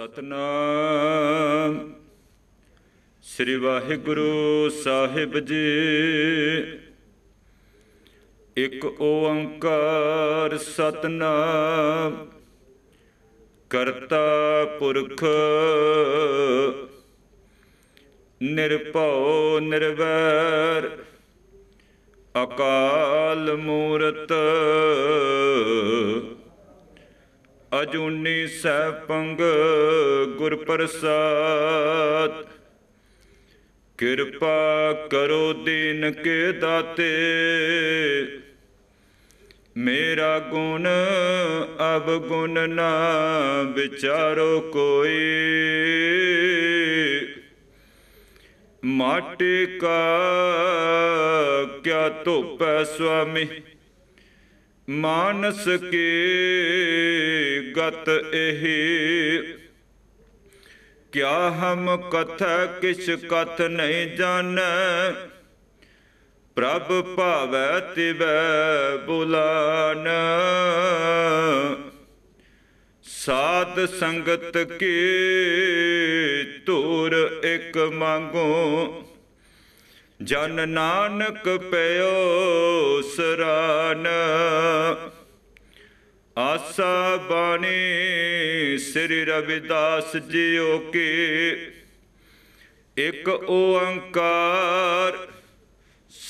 ਸਤਨਾਮ ਸ੍ਰੀ ਵਾਹਿਗੁਰੂ ਸਾਹਿਬ ਜੀ ਇੱਕ ਓੰਕਾਰ ਸਤਨਾਮ ਕਰਤਾ ਪੁਰਖ ਨਿਰਭਉ ਨਿਰਵੈਰ ਅਕਾਲ ਮੂਰਤ ਅਜੂਨੀ ਸਹਿ ਪੰਗ ਗੁਰ ਪ੍ਰਸਾਦ ਕਿਰਪਾ ਕਰੋ ਦੀਨ ਕੇ ਦਾਤੇ ਮੇਰਾ ਗੁਣ ਅਬ ਗੁਣ ਨਾ ਵਿਚਾਰੋ ਕੋਈ ਮਾਟੇ ਕਾ ਕਿਆ ਧੋਪੈ ਸੁਆਮੀ ਮਾਨਸ ਕੇ ਗਤ ਇਹ ਕਿਆ ਹਮ ਕਥਾ ਕਿਛ ਕਥ ਨਹੀਂ ਜਾਣੈ ਪ੍ਰਭ ਭਾਵੈ ਤਿਵੈ ਬੁਲਾਨ ਸਾਧ ਸੰਗਤ ਕੀ ਤੁਰ ਇਕ ਮੰਗੋ ਜਨ ਨਾਨਕ ਪਿਓ ਸਰਾਨਾ ਅਸ ਬਾਣੀ ਸ੍ਰੀ ਰਵਿਦਾਸ ਜੀਓ ਕੇ ਇਕ ਓੰਕਾਰ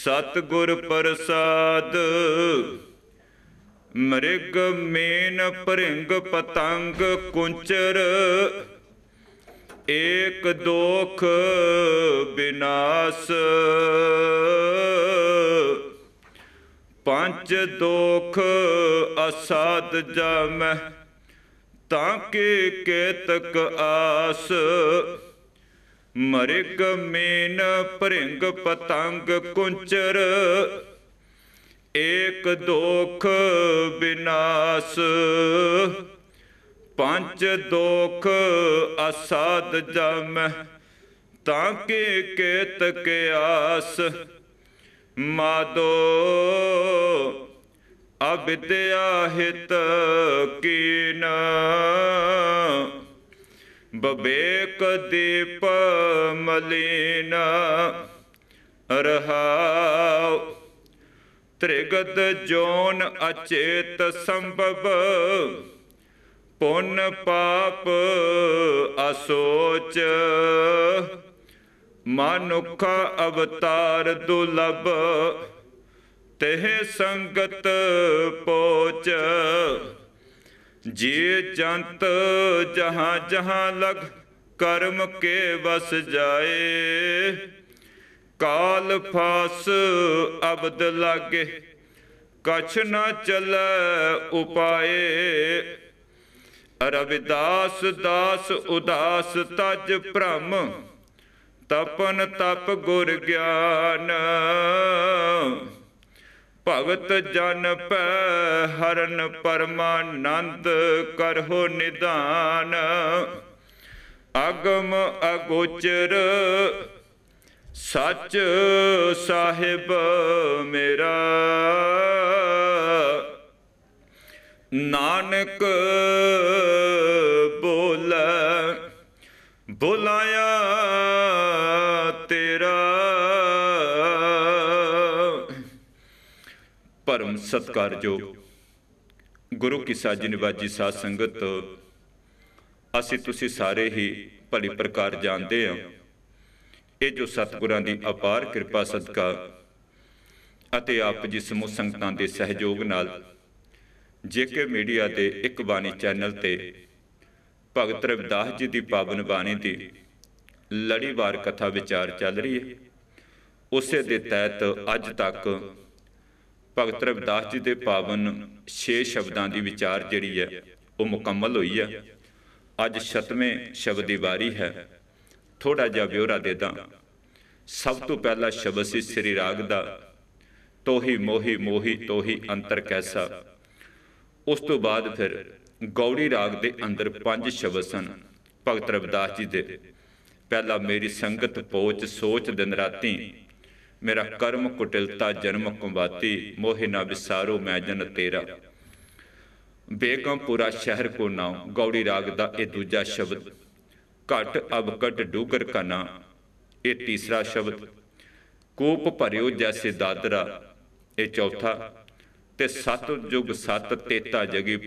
ਸਤਗੁਰ ਪ੍ਰਸਾਦ ਮ੍ਰਿਗ ਮੇਨ ਪ੍ਰਿੰਗ ਪਤੰਗ ਕੁੰਚਰ ਏਕ ਦੋਖ ਬਿਨਾਸ਼ ਪੰਜ ਦੋਖ ਅਸਾਦ ਜਮੈ ਤਾਂ ਕੇ ਕੇਤਕ ਆਸ ਮਰਗ ਮੇਨ ਭ੍ਰਿੰਗ ਪਤੰਗ ਕੁੰਚਰ ਏਕ ਦੋਖ ਬਿਨਾਸ ਪੰਜ ਦੋਖ ਅਸਾਦ ਜਮੈ ਤਾਂ ਕੇ ਕੇਤਕ ਆਸ ਮਾਦੋ ਅਬਿਦਿਆ ਹਿਤ ਕੀਨ ਬਵੇਕ ਦੀਪ ਮਲੀਨ ਰਹਾਉ ਤ੍ਰਿਗਤ ਜੋਨ ਅਚੇਤ ਸੰਭਵ ਪੁੰਨ ਪਾਪ ਅਸੋਚ ਮਨੁੱਖ ਅਵਤਾਰ ਦੁਲਬ ਤਹ ਸੰਗਤ ਪੋਚ ਜੀ ਜੰਤ ਜਹਾਂ ਜਹਾਂ ਲਗ ਕਰਮ ਕੇ ਵਸ ਜਾਏ ਕਾਲ ਫਾਸ ਅਬਦ ਲਾਗੇ ਕਛ ਨਾ ਚਲ ਉਪਾਏ ਰਵਿਦਾਸ ਦਾਸ ਉਦਾਸ ਤਜ ਭ੍ਰਮ ਤਪਨ ਤਪ ਗੁਰ ਗਿਆਨ ਭਗਤ ਜਨ ਪੈ ਹਰਨ ਪਰਮਾਨੰਦ ਕਰਹੁ ਨਿਦਾਨ ਅਗਮ ਅਗੋਚਰ ਸੱਚ ਸਾਹਿਬ ਮੇਰਾ ਨਾਨਕ ਬੋਲ ਬੁਲਾਇਆ ਧਰਮ ਸਤਕਾਰਜੋ ਗੁਰੂ ਕੀ ਸਾਜੀ ਨਿਵਾਜੀ ਸਾਧ ਸੰਗਤ ਅਸੀਂ ਤੁਸੀਂ ਸਾਰੇ ਹੀ ਭਲੀ ਪ੍ਰਕਾਰ ਜਾਣਦੇ ਹਾਂ ਇਹ ਜੋ ਸਤਿਗੁਰਾਂ ਦੀ ਅਪਾਰ ਕਿਰਪਾ ਸਦਕਾ ਅਤੇ ਆਪ ਜੀ ਸਮੂਹ ਸੰਗਤਾਂ ਦੇ ਸਹਿਯੋਗ ਨਾਲ ਜੇਕੇ ਮੀਡੀਆ ਦੇ ਇੱਕ ਬਾਣੀ ਚੈਨਲ ਤੇ ਭਗਤ ਰਵਿਦਾਸ ਜੀ ਦੀ ਪਾਵਨ ਬਾਣੀ ਦੀ ਲੜੀਵਾਰ ਕਥਾ ਵਿਚਾਰ ਚੱਲ ਰਹੀ ਹੈ ਉਸੇ ਦੇ ਤਹਿਤ ਅੱਜ ਤੱਕ ਭਗਤ ਰਵਿਦਾਸ ਜੀ ਦੇ ਪਾਵਨ 6 ਸ਼ਬਦਾਂ ਦੀ ਵਿਚਾਰ ਜਿਹੜੀ ਹੈ ਉਹ ਮੁਕੰਮਲ ਹੋਈ ਹੈ ਅੱਜ 7ਵੇਂ ਸ਼ਬਦ ਦੀ ਵਾਰੀ ਹੈ ਥੋੜਾ ਜਿਹਾ ਵਿਵਰਾ ਦੇ ਦਾਂ ਸਭ ਤੋਂ ਪਹਿਲਾ ਸ਼ਬਦ ਸੀ ਸ੍ਰੀ ਰਾਗ ਦਾ ਤੋਹੀ ਮੋਹੀ ਮੋਹੀ ਤੋਹੀ ਅੰਤਰ ਕੈਸਾ ਉਸ ਤੋਂ ਬਾਅਦ ਫਿਰ ਗੌੜੀ ਰਾਗ ਦੇ ਅੰਦਰ ਪੰਜ ਸ਼ਬਦ ਸਨ ਭਗਤ ਰਵਿਦਾਸ ਜੀ ਦੇ ਪਹਿਲਾ ਮੇਰੀ ਸੰਗਤ ਪੋਚ ਸੋਚ ਦਿਨ ਰਾਤੀ ਮੇਰਾ ਕਰਮ ਕੁਟਿਲਤਾ ਜਨਮ ਕੁੰਬਾਤੀ ਮੋਹਿ ਨਾ ਵਿਸਾਰੋ ਮੈਂ ਜਨ ਤੇਰਾ ਬੇਗਮਪੁਰਾ ਸ਼ਹਿਰ ਕੋ ਨਾਉ ਗੌੜੀ ਰਾਗ ਦਾ ਇਹ ਦੂਜਾ ਸ਼ਬਦ ਘਟ ਅਬਕਟ ਡੂਗਰ ਕਨਾ ਇਹ ਤੀਸਰਾ ਸ਼ਬਦ ਕੋਪ ਭਰਿਓ ਜੈਸੇ ਦਾਦਰਾ ਇਹ ਚੌਥਾ ਤੇ ਸਤ ਜੁਗ ਸਤ ਤੇਤਾ ਜਗੀ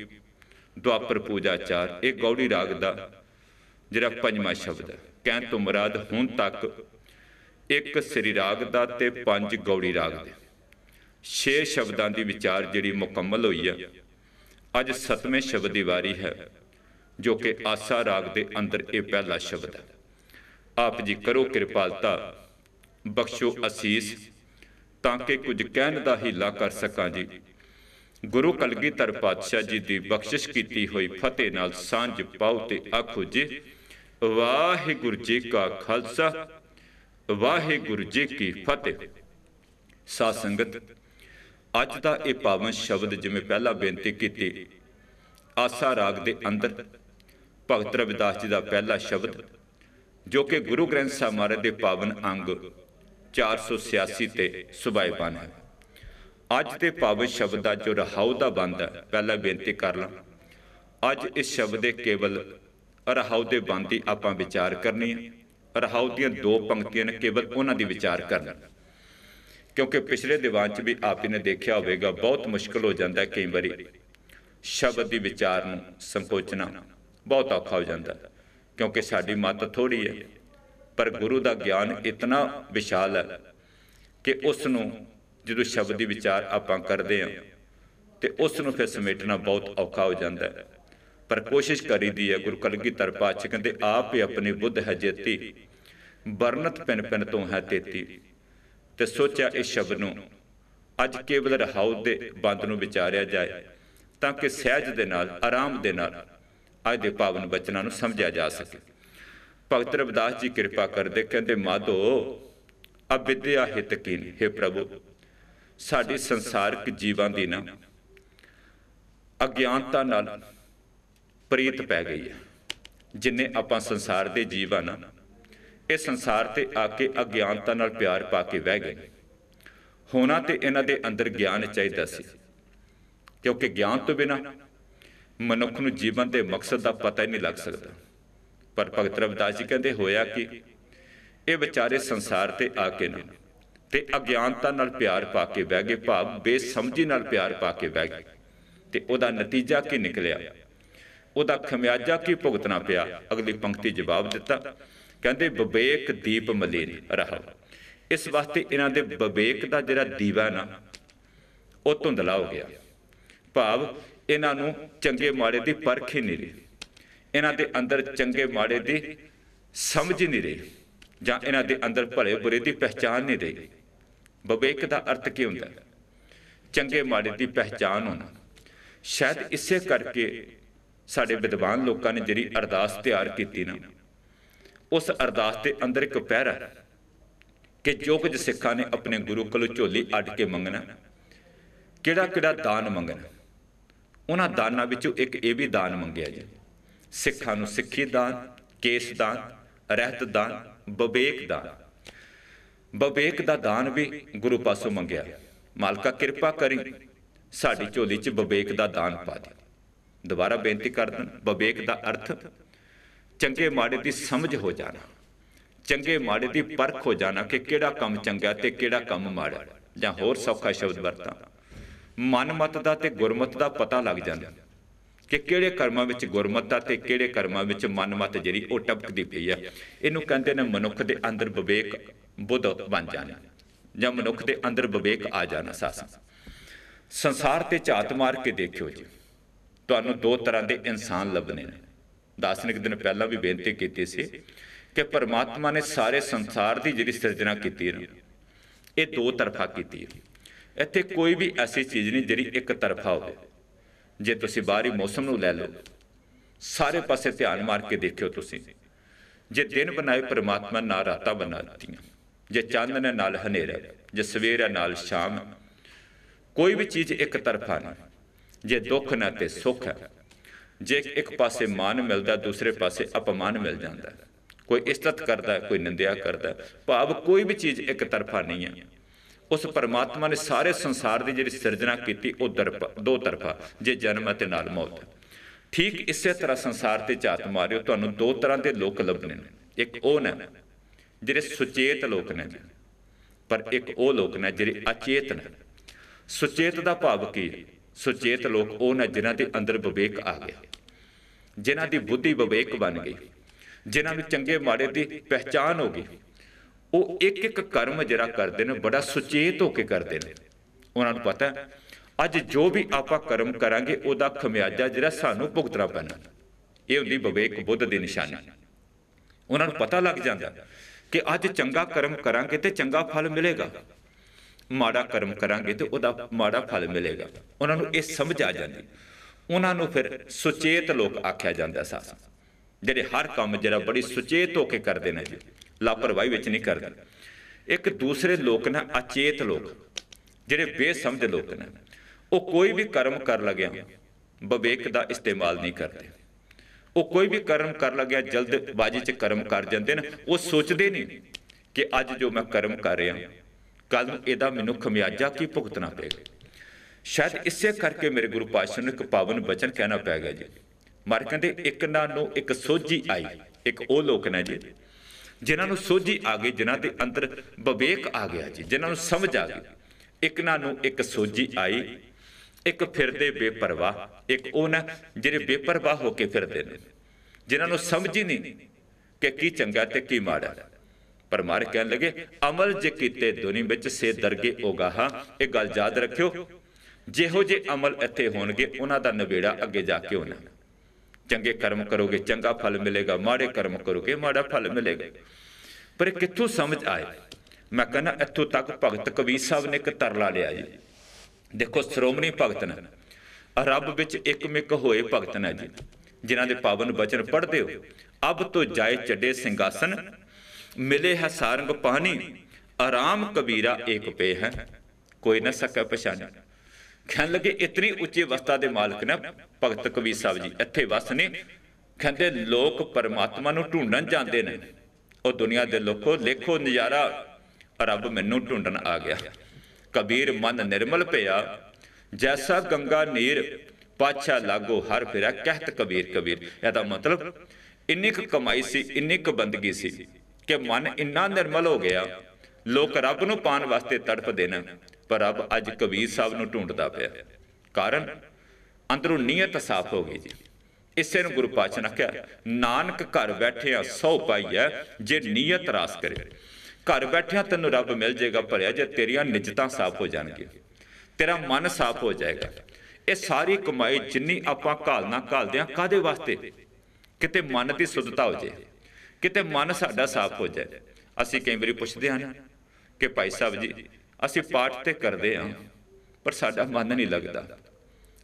ਦੁਆਪਰ ਪੂਜਾ ਚਾਰ ਇਹ ਗੌੜੀ ਰਾਗ ਦਾ ਜਿਹੜਾ ਪੰਜਵਾਂ ਸ਼ਬਦ ਹੈ ਕਹਿਣ ਤੋਂ ਮੁਰਾਦ ਹੁਣ ਤੱਕ ਇੱਕ ਸ੍ਰੀ ਰਾਗ ਦਾ ਤੇ ਪੰਜ ਗੌੜੀ ਰਾਗ ਦੇ ਛੇ ਸ਼ਬਦਾਂ ਦੀ ਵਿਚਾਰ ਜਿਹੜੀ ਮੁਕੰਮਲ ਹੋਈ ਹੈ ਅੱਜ ਸਤਵੇਂ ਸ਼ਬਦ ਦੀ ਵਾਰੀ ਹੈ ਜੋ ਕਿ ਆਸਾ ਰਾਗ ਦੇ ਅੰਦਰ ਇਹ ਪਹਿਲਾ ਸ਼ਬਦ ਹੈ ਆਪ ਜੀ ਕਰੋ ਕਿਰਪਾਲਤਾ ਬਖਸ਼ੋ ਅਸੀਸ ਤਾਂ ਕਿ ਕੁਝ ਕਹਿਣ ਦਾ ਹਿਲਾ ਕਰ ਸਕਾਂ ਜੀ ਗੁਰੂ ਕਲਗੀਧਰ ਪਾਤਸ਼ਾਹ ਜੀ ਦੀ ਬਖਸ਼ਿਸ਼ ਕੀਤੀ ਹੋਈ ਫਤਿਹ ਨਾਲ ਸਾਂਝ ਪਾਉ ਤੇ ਆਖੋ ਜੀ ਵਾਹਿਗੁਰੂ ਜੀ ਕਾ ਖਾਲਸਾ ਵਾਹਿਗੁਰੂ ਜੀ ਕੀ ਫਤਿਹ ਸਾਧ ਸੰਗਤ ਅੱਜ ਦਾ ਇਹ ਪਾਵਨ ਸ਼ਬਦ ਜਿਵੇਂ ਪਹਿਲਾਂ ਬੇਨਤੀ ਕੀਤੀ ਆਸਾ ਰਾਗ ਦੇ ਅੰਦਰ ਭਗਤ ਰਵਿਦਾਸ ਜੀ ਦਾ ਪਹਿਲਾ ਸ਼ਬਦ ਜੋ ਕਿ ਗੁਰੂ ਗ੍ਰੰਥ ਸਾਹਿਬ ਮਹਾਰਾਜ ਦੇ ਪਾਵਨ ਅੰਗ 486 ਤੇ ਬਣ ਹੈ ਅੱਜ ਦੇ ਪਾਵਨ ਸ਼ਬਦ ਦਾ ਜੋ ਰਹਾਉ ਦਾ ਬੰਦ ਹੈ ਪਹਿਲਾਂ ਬੇਨਤੀ ਕਰ ਲਾਂ ਅੱਜ ਇਸ ਸ਼ਬਦ ਦੇ ਕੇਵਲ ਰਹਾਉ ਦੇ ਬੰਦ ਦੀ ਆਪਾਂ ਵਿਚਾਰ ਕਰਨੀ ਹੈ ਰਹਾਉ ਦੀਆਂ ਦੋ ਪੰਕਤੀਆਂ ਨੇ ਕੇਵਲ ਉਹਨਾਂ ਦੀ ਵਿਚਾਰ ਕਰਨ ਕਿਉਂਕਿ ਪਿਛਲੇ ਦੀਵਾਨ 'ਚ ਵੀ ਆਪ ਜੀ ਨੇ ਦੇਖਿਆ ਹੋਵੇਗਾ ਬਹੁਤ ਮੁਸ਼ਕਲ ਹੋ ਜਾਂਦਾ ਕਈ ਵਾਰੀ ਸ਼ਬਦ ਦੀ ਵਿਚਾਰ ਨੂੰ ਸੰਕੋਚਣਾ ਬਹੁਤ ਔਖਾ ਹੋ ਜਾਂਦਾ ਕਿਉਂਕਿ ਸਾਡੀ ਮਤ ਥੋੜੀ ਹੈ ਪਰ ਗੁਰੂ ਦਾ ਗਿਆਨ ਇਤਨਾ ਵਿਸ਼ਾਲ ਹੈ ਕਿ ਉਸ ਨੂੰ ਜਦੋਂ ਸ਼ਬਦ ਦੀ ਵਿਚਾਰ ਆਪਾਂ ਕਰਦੇ ਹਾਂ ਤੇ ਉਸ ਨੂੰ ਫਿਰ ਸਮੇਟਣਾ ਬਹੁਤ ਔਖਾ ਹੋ ਜਾਂਦਾ ਹੈ ਪਰ ਕੋਸ਼ਿਸ਼ ਕਰੀਦੀ ਹੈ ਗੁਰੂ ਕਲਗੀਧਰ ਪਾਤਸ਼ਾਹ ਕਹਿੰਦੇ ਆਪ ਹੀ ਆਪਣੀ ਬੁੱਧ ਹੈ ਜੇਤੀ ਬਰਨਤ ਪਿੰਨ ਪਿੰਨ ਤੋਂ ਹੈ ਤੇਤੀ ਤੇ ਸੋਚਿਆ ਇਸ ਸ਼ਬਦ ਨੂੰ ਅੱਜ ਕੇਵਲ ਰਹਾਉ ਦੇ ਬੰਦ ਨੂੰ ਵਿਚਾਰਿਆ ਜਾਏ ਤਾਂ ਕਿ ਸਹਿਜ ਦੇ ਨਾਲ ਆਰਾਮ ਦੇ ਨਾਲ ਅੱਜ ਦੇ ਪਾਵਨ ਬਚਨਾਂ ਨੂੰ ਸਮਝਿਆ ਜਾ ਸਕੇ ਭਗਤ ਰਵਿਦਾਸ ਜੀ ਕਿਰਪਾ ਕਰਦੇ ਕਹਿੰਦੇ ਮਾਧੋ ਅਵਿਦਿਆ ਹਿਤ ਕੀ ਹੈ ਪ੍ਰਭੂ ਸਾਡੀ ਸੰਸਾਰਿਕ ਜੀਵਾਂ ਦੀ ਨਾ ਅਗਿਆਨਤਾ ਨਾਲ ਪ੍ਰੀਤ ਪੈ ਗਈ ਹੈ ਜਿੰਨੇ ਆਪਾਂ ਸੰਸਾਰ ਦੇ ਜੀਵਨ ਇਹ ਸੰਸਾਰ ਤੇ ਆ ਕੇ ਅਗਿਆਨਤਾ ਨਾਲ ਪਿਆਰ ਪਾ ਕੇ ਵਹਿ ਗਏ ਹੋਣਾ ਤੇ ਇਹਨਾਂ ਦੇ ਅੰਦਰ ਗਿਆਨ ਚਾਹੀਦਾ ਸੀ ਕਿਉਂਕਿ ਗਿਆਨ ਤੋਂ ਬਿਨਾ ਮਨੁੱਖ ਨੂੰ ਜੀਵਨ ਦੇ ਮਕਸਦ ਦਾ ਪਤਾ ਹੀ ਨਹੀਂ ਲੱਗ ਸਕਦਾ ਪਰ ਭਗਤ ਰਵਿਦਾਸ ਜੀ ਕਹਿੰਦੇ ਹੋਇਆ ਕਿ ਇਹ ਵਿਚਾਰੇ ਸੰਸਾਰ ਤੇ ਆ ਕੇ ਨਾ ਤੇ ਅਗਿਆਨਤਾ ਨਾਲ ਪਿਆਰ ਪਾ ਕੇ ਵਹਿ ਗਏ ਭਾਵ ਬੇਸਮਝੀ ਨਾਲ ਪਿਆਰ ਪਾ ਕੇ ਵਹਿ ਗਏ ਤੇ ਉਹਦਾ ਨਤੀਜਾ ਕੀ ਨਿਕਲਿਆ ਉਹਦਾ ਖਮਿਆਜਾ ਕੀ ਭੁਗਤਣਾ ਪਿਆ ਅਗਲੀ ਪੰਕਤੀ ਜਵਾਬ ਦਿੱਤਾ ਕਹਿੰਦੇ ਵਿਵੇਕ ਦੀਪ ਮਲੀਨ ਰਹਾ ਇਸ ਵਾਸਤੇ ਇਹਨਾਂ ਦੇ ਵਿਵੇਕ ਦਾ ਜਿਹੜਾ ਦੀਵਾ ਨਾ ਉਹ ਧੁੰਦਲਾ ਹੋ ਗਿਆ ਭਾਵ ਇਹਨਾਂ ਨੂੰ ਚੰਗੇ ਮਾੜੇ ਦੀ ਪਰਖ ਹੀ ਨਹੀਂ ਰਹੀ ਇਹਨਾਂ ਦੇ ਅੰਦਰ ਚੰਗੇ ਮਾੜੇ ਦੀ ਸਮਝ ਨਹੀਂ ਰਹੀ ਜਾਂ ਇਹਨਾਂ ਦੇ ਅੰਦਰ ਭਲੇ ਬੁਰੇ ਦੀ ਪਛਾਣ ਨਹੀਂ ਰਹੀ ਵਿਵੇਕ ਦਾ ਅਰਥ ਕੀ ਹੁੰਦਾ ਚੰਗੇ ਮਾੜੇ ਦੀ ਪਛਾਣ ਹੋਣਾ ਸ਼ਾਇਦ ਇਸੇ ਕਰਕੇ ਸਾਡੇ ਵਿਦਵਾਨ ਲੋਕਾਂ ਨੇ ਜਿਹੜੀ ਅਰਦਾਸ ਤਿਆਰ ਕੀਤੀ ਨਾ ਉਸ ਅਰਦਾਸ ਦੇ ਅੰਦਰ ਇੱਕ ਪਹਿਰਾ ਕਿ ਜੋ ਕੁਝ ਸਿੱਖਾਂ ਨੇ ਆਪਣੇ ਗੁਰੂ ਕੋਲੋਂ ਝੋਲੀ ਅੱਡ ਕੇ ਮੰਗਣਾ ਕਿਹੜਾ ਕਿਹੜਾ ਦਾਨ ਮੰਗਣਾ ਉਹਨਾਂ ਦਾਨਾਂ ਵਿੱਚੋਂ ਇੱਕ ਇਹ ਵੀ ਦਾਨ ਮੰਗਿਆ ਜੀ ਸਿੱਖਾਂ ਨੂੰ ਸਿੱਖੀ ਦਾਨ ਕੇਸ ਦਾਨ ਰਹਿਤ ਦਾਨ ਵਿਵੇਕ ਦਾਨ ਵਿਵੇਕ ਦਾ ਦਾਨ ਵੀ ਗੁਰੂ ਪਾਸੋਂ ਮੰਗਿਆ ਮਾਲਕਾ ਕਿਰਪਾ ਕਰੀ ਸਾਡੀ ਝੋਲੀ 'ਚ ਵਿਵੇਕ ਦਾ ਦਾਨ ਪਾ ਦੇ ਦੁਬਾਰਾ ਬੇਨਤੀ ਕਰਦਾ ਵਿਵੇਕ ਦਾ ਅਰਥ ਚੰਗੇ ਮਾੜੇ ਦੀ ਸਮਝ ਹੋ ਜਾਣਾ ਚੰਗੇ ਮਾੜੇ ਦੀ ਪਰਖ ਹੋ ਜਾਣਾ ਕਿ ਕਿਹੜਾ ਕੰਮ ਚੰਗਾ ਤੇ ਕਿਹੜਾ ਕੰਮ ਮਾੜਾ ਜਾਂ ਹੋਰ ਸੌਖਾ ਸ਼ਬਦ ਵਰਤਾਂ ਮਨਮਤ ਦਾ ਤੇ ਗੁਰਮਤ ਦਾ ਪਤਾ ਲੱਗ ਜਾਂਦਾ ਕਿ ਕਿਹੜੇ ਕਰਮਾਂ ਵਿੱਚ ਗੁਰਮਤ ਦਾ ਤੇ ਕਿਹੜੇ ਕਰਮਾਂ ਵਿੱਚ ਮਨਮਤ ਜਿਹੜੀ ਉਹ ਟਪਕਦੀ ਪਈ ਆ ਇਹਨੂੰ ਕਹਿੰਦੇ ਨੇ ਮਨੁੱਖ ਦੇ ਅੰਦਰ ਵਿਵੇਕ ਬੁੱਧ ਬਣ ਜਾਣਾ ਜਾਂ ਮਨੁੱਖ ਦੇ ਅੰਦਰ ਵਿਵੇਕ ਆ ਜਾਣਾ ਸਾਸ ਸੰਸਾਰ ਤੇ ਝਾਤ ਮਾਰ ਕੇ ਦੇਖਿਓ ਜੀ ਤੁਹਾਨੂੰ ਦੋ ਤਰ੍ਹਾਂ ਦੇ ਇਨਸਾਨ ਲੱਭਨੇ ਨੇ ਦਾਸਨਿਕ ਦਿਨ ਪਹਿਲਾਂ ਵੀ ਬੇਨਤੀ ਕੀਤੀ ਸੀ ਕਿ ਪਰਮਾਤਮਾ ਨੇ ਸਾਰੇ ਸੰਸਾਰ ਦੀ ਜਿਹੜੀ ਸਿਰਜਣਾ ਕੀਤੀ ਹੈ ਇਹ ਦੋ ਤਰਫਾ ਕੀਤੀ ਹੈ ਇੱਥੇ ਕੋਈ ਵੀ ਐਸੀ ਚੀਜ਼ ਨਹੀਂ ਜਿਹੜੀ ਇੱਕ ਤਰਫਾ ਹੋਵੇ ਜੇ ਤੁਸੀਂ ਬਾਹਰੀ ਮੌਸਮ ਨੂੰ ਲੈ ਲਓ ਸਾਰੇ ਪਾਸੇ ਧਿਆਨ ਮਾਰ ਕੇ ਦੇਖਿਓ ਤੁਸੀਂ ਜੇ ਦਿਨ ਬਣਾਏ ਪਰਮਾਤਮਾ ਨਾ ਰਾਤਾਂ ਬਣਾ ਦਿੱਤੀਆਂ ਜੇ ਚੰਦ ਨੇ ਨਾਲ ਹਨੇਰਾ ਜੇ ਸਵੇਰ ਨਾਲ ਸ਼ਾਮ ਕੋਈ ਵੀ ਚੀਜ਼ ਇੱਕ ਤਰਫਾ ਨਹੀਂ ਜੇ ਦੁੱਖ ਨਾ ਤੇ ਸੁੱਖ ਹੈ ਜੇ ਇੱਕ ਪਾਸੇ ਮਾਨ ਮਿਲਦਾ ਦੂਸਰੇ ਪਾਸੇ ਅਪਮਾਨ ਮਿਲ ਜਾਂਦਾ ਕੋਈ ਇਸਤਤ ਕਰਦਾ ਕੋਈ ਨਿੰਦਿਆ ਕਰਦਾ ਭਾਵ ਕੋਈ ਵੀ ਚੀਜ਼ ਇੱਕ ਤਰਫਾ ਨਹੀਂ ਹੈ ਉਸ ਪਰਮਾਤਮਾ ਨੇ ਸਾਰੇ ਸੰਸਾਰ ਦੀ ਜਿਹੜੀ ਸਿਰਜਣਾ ਕੀਤੀ ਉਹ ਦਰਪਾ ਦੋ ਤਰਫਾ ਜੇ ਜਨਮ ਅਤੇ ਨਾਲ ਮੌਤ ਠੀਕ ਇਸੇ ਤਰ੍ਹਾਂ ਸੰਸਾਰ ਤੇ ਝਾਤ ਮਾਰਿਓ ਤੁਹਾਨੂੰ ਦੋ ਤਰ੍ਹਾਂ ਦੇ ਲੋਕ ਲੱਭਣੇ ਨੇ ਇੱਕ ਉਹ ਨੇ ਜਿਹੜੇ ਸੁਚੇਤ ਲੋਕ ਨੇ ਪਰ ਇੱਕ ਉਹ ਲੋਕ ਨੇ ਜਿਹੜੇ ਅਚੇਤ ਨੇ ਸੁਚੇਤ ਦਾ ਭਾਵ ਕੀ ਹੈ ਸੁਚੇਤ ਲੋਕ ਉਹ ਨੇ ਜਿਨ੍ਹਾਂ ਦੇ ਅੰਦਰ ਵਿਵੇਕ ਆ ਗਿਆ ਜਿਨ੍ਹਾਂ ਦੀ ਬੁੱਧੀ ਵਿਵੇਕ ਬਣ ਗਈ ਜਿਨ੍ਹਾਂ ਨੂੰ ਚੰਗੇ ਮਾੜੇ ਦੀ ਪਹਿਚਾਨ ਹੋ ਗਈ ਉਹ ਇੱਕ ਇੱਕ ਕਰਮ ਜਿਹੜਾ ਕਰਦੇ ਨੇ ਬੜਾ ਸੁਚੇਤ ਹੋ ਕੇ ਕਰਦੇ ਨੇ ਉਹਨਾਂ ਨੂੰ ਪਤਾ ਹੈ ਅੱਜ ਜੋ ਵੀ ਆਪਾਂ ਕਰਮ ਕਰਾਂਗੇ ਉਹਦਾ ਖਮਿਆਜਾ ਜਿਹੜਾ ਸਾਨੂੰ ਭੁਗਤਣਾ ਪੈਣਾ ਇਹ ਹੁੰਦੀ ਵਿਵੇਕ ਬੁੱਧ ਦੀ ਨਿਸ਼ਾਨੀ ਉਹਨਾਂ ਨੂੰ ਪਤਾ ਲੱਗ ਜਾਂਦਾ ਕਿ ਅੱਜ ਚੰਗਾ ਕਰਮ ਕਰਾਂਗੇ ਤੇ ਚੰਗਾ ਫਲ ਮਿਲੇਗਾ ਮਾੜਾ ਕਰਮ ਕਰਾਂਗੇ ਤੇ ਉਹਦਾ ਮਾੜਾ ਫਲ ਮਿਲੇਗਾ ਉਹਨਾਂ ਨੂੰ ਇਹ ਸਮਝ ਆ ਜਾਂਦੀ ਉਹਨਾਂ ਨੂੰ ਫਿਰ ਸੁਚੇਤ ਲੋਕ ਆਖਿਆ ਜਾਂਦਾ ਸਾਸ ਜਿਹੜੇ ਹਰ ਕੰਮ ਜਿਹੜਾ ਬੜੀ ਸੁਚੇਤ ਹੋ ਕੇ ਕਰਦੇ ਨੇ ਜੀ ਲਾਪਰਵਾਹੀ ਵਿੱਚ ਨਹੀਂ ਕਰਦੇ ਇੱਕ ਦੂਸਰੇ ਲੋਕ ਨੇ ਅਚੇਤ ਲੋਕ ਜਿਹੜੇ ਬੇਸਮਝ ਲੋਕ ਨੇ ਉਹ ਕੋਈ ਵੀ ਕਰਮ ਕਰ ਲਗਿਆ ਵਿਵੇਕ ਦਾ ਇਸਤੇਮਾਲ ਨਹੀਂ ਕਰਦੇ ਉਹ ਕੋਈ ਵੀ ਕਰਮ ਕਰ ਲਗਿਆ ਜਲਦਬਾਜ਼ੀ 'ਚ ਕਰਮ ਕਰ ਜਾਂਦੇ ਨੇ ਉਹ ਸੋਚਦੇ ਨਹੀਂ ਕਿ ਅੱਜ ਜੋ ਮੈਂ ਕਰਮ ਕਰ ਰਿਹਾ ਕੱਲ ਨੂੰ ਇਹਦਾ ਮੈਨੂੰ ਖਮਿਆਜਾ ਕੀ ਭੁਗਤਣਾ ਪਏਗਾ ਸ਼ਾਇਦ ਇਸੇ ਕਰਕੇ ਮੇਰੇ ਗੁਰੂ ਪਾਤਸ਼ਾਹ ਨੂੰ ਇੱਕ ਪਾਵਨ ਬਚਨ ਕਹਿਣਾ ਪੈ ਗਿਆ ਜੀ ਮਰ ਕਹਿੰਦੇ ਇੱਕ ਨਾ ਨੂੰ ਇੱਕ ਸੋਝੀ ਆਈ ਇੱਕ ਉਹ ਲੋਕ ਨੇ ਜੀ ਜਿਨ੍ਹਾਂ ਨੂੰ ਸੋਝੀ ਆ ਗਈ ਜਿਨ੍ਹਾਂ ਦੇ ਅੰਦਰ ਵਿਵੇਕ ਆ ਗਿਆ ਜੀ ਜਿਨ੍ਹਾਂ ਨੂੰ ਸਮਝ ਆ ਗਈ ਇੱਕ ਨਾ ਨੂੰ ਇੱਕ ਸੋਝੀ ਆਈ ਇੱਕ ਫਿਰਦੇ ਬੇਪਰਵਾਹ ਇੱਕ ਉਹ ਨਾ ਜਿਹੜੇ ਬੇਪਰਵਾਹ ਹੋ ਕੇ ਫਿਰਦੇ ਨੇ ਜਿਨ੍ਹਾਂ ਨੂੰ ਸਮਝ ਹੀ ਨਹੀਂ ਕਿ ਕੀ ਚੰਗਾ ਤੇ ਕੀ ਮਾੜਾ ਪਰ ਮਾਰੇ ਕਹਿਣ ਲੱਗੇ ਅਮਲ ਜੇ ਕੀਤੇ ਦੁਨੀ ਵਿੱਚ ਸੇ ਦਰਗੇ ਉਗਾਹਾ ਇਹ ਗੱਲ ਯਾਦ ਰੱਖਿਓ ਜਿਹੋ ਜੇ ਅਮਲ ਇੱਥੇ ਹੋਣਗੇ ਉਹਨਾਂ ਦਾ ਨਵੇੜਾ ਅੱਗੇ ਜਾ ਕੇ ਹੋਣਾ ਚੰਗੇ ਕਰਮ ਕਰੋਗੇ ਚੰਗਾ ਫਲ ਮਿਲੇਗਾ ਮਾੜੇ ਕਰਮ ਕਰੋਗੇ ਮਾੜਾ ਫਲ ਮਿਲੇਗਾ ਪਰ ਇਹ ਕਿੱਥੋਂ ਸਮਝ ਆਏ ਮੈਂ ਕਹਿੰਦਾ ਇੱਥੋਂ ਤੱਕ ਭਗਤ ਕਵੀ ਸਾਹਿਬ ਨੇ ਇੱਕ ਤਰਲਾ ਲਿਆ ਜੀ ਦੇਖੋ ਸ਼੍ਰੋਮਣੀ ਭਗਤ ਨੇ ਰੱਬ ਵਿੱਚ ਇੱਕਮਿਕ ਹੋਏ ਭਗਤ ਨੇ ਜੀ ਜਿਨ੍ਹਾਂ ਦੇ ਪਾਵਨ ਬਚਨ ਪੜ੍ਹਦੇ ਹੋ ਅਬ ਤੋਂ ਜਾਏ ਚੱਡੇ ਸਿੰਘਾਸਨ ਮਿਲੇ ਹੈ ਸਾਰੰਗ ਪਾਣੀ ਆਰਾਮ ਕਬੀਰਾ ਏਕ ਪੇ ਹੈ ਕੋਈ ਨਾ ਸਕੇ ਪਛਾਣੀ ਕਹਿਣ ਲੱਗੇ ਇਤਨੀ ਉੱਚੀ ਅਵਸਥਾ ਦੇ ਮਾਲਕ ਨੇ ਭਗਤ ਕਬੀਰ ਸਾਹਿਬ ਜੀ ਇੱਥੇ ਵਸ ਨੇ ਕਹਿੰਦੇ ਲੋਕ ਪਰਮਾਤਮਾ ਨੂੰ ਢੂੰਡਣ ਜਾਂਦੇ ਨੇ ਉਹ ਦੁਨੀਆ ਦੇ ਲੋਕੋ ਲੇਖੋ ਨਜ਼ਾਰਾ ਰੱਬ ਮੈਨੂੰ ਢੂੰਡਣ ਆ ਗਿਆ ਕਬੀਰ ਮਨ ਨਿਰਮਲ ਭਇਆ ਜੈਸਾ ਗੰਗਾ ਨੀਰ ਪਾਛਾ ਲਾਗੋ ਹਰ ਫਿਰਾ ਕਹਿਤ ਕਬੀਰ ਕਬੀਰ ਇਹਦਾ ਮਤਲਬ ਇੰਨੀ ਕਮਾਈ ਸੀ ਇੰਨੀ ਕ ਬੰਦਗੀ ਸੀ ਕਿ ਮਨ ਇੰਨਾ ਨਿਰਮਲ ਹੋ ਗਿਆ ਲੋਕ ਰੱਬ ਨੂੰ ਪਾਣ ਵਾਸਤੇ ਤੜਫਦੇ ਨੇ ਪਰ ਰੱਬ ਅੱਜ ਕਬੀਰ ਸਾਹਿਬ ਨੂੰ ਢੂੰਡਦਾ ਪਿਆ ਕਾਰਨ ਅੰਦਰੋਂ ਨੀਅਤ ਸਾਫ਼ ਹੋ ਗਈ ਜੀ ਇਸੇ ਨੂੰ ਗੁਰੂ ਪਾਚਨ ਨੇ ਕਿਹਾ ਨਾਨਕ ਘਰ ਬੈਠਿਆ ਸੌ ਪਾਈਐ ਜੇ ਨੀਅਤ ਰਾਸ ਕਰੇ ਘਰ ਬੈਠਿਆ ਤੈਨੂੰ ਰੱਬ ਮਿਲ ਜਾਏਗਾ ਭਰਿਆ ਜੇ ਤੇਰੀਆਂ ਨਿਜਤਾਂ ਸਾਫ਼ ਹੋ ਜਾਣਗੀਆਂ ਤੇਰਾ ਮਨ ਸਾਫ਼ ਹੋ ਜਾਏਗਾ ਇਹ ਸਾਰੀ ਕਮਾਈ ਜਿੰਨੀ ਆਪਾਂ ਘਾਲਣਾ ਘਾਲਦੇ ਆ ਕਾਦੇ ਵਾਸਤੇ ਕਿਤੇ ਮਨ ਦੀ ਸੁਧਤਾ ਹੋ ਜਾਏ ਕਿਤੇ ਮਨ ਸਾਡਾ ਸਾਫ਼ ਹੋ ਜਾਏ ਅਸੀਂ ਕਈ ਵਾਰੀ ਪੁੱਛਦੇ ਹਾਂ ਕਿ ਭਾਈ ਸਾਹਿਬ ਜੀ ਅਸੀਂ ਪਾਠ ਤੇ ਕਰਦੇ ਹਾਂ ਪਰ ਸਾਡਾ ਮਨ ਨਹੀਂ ਲੱਗਦਾ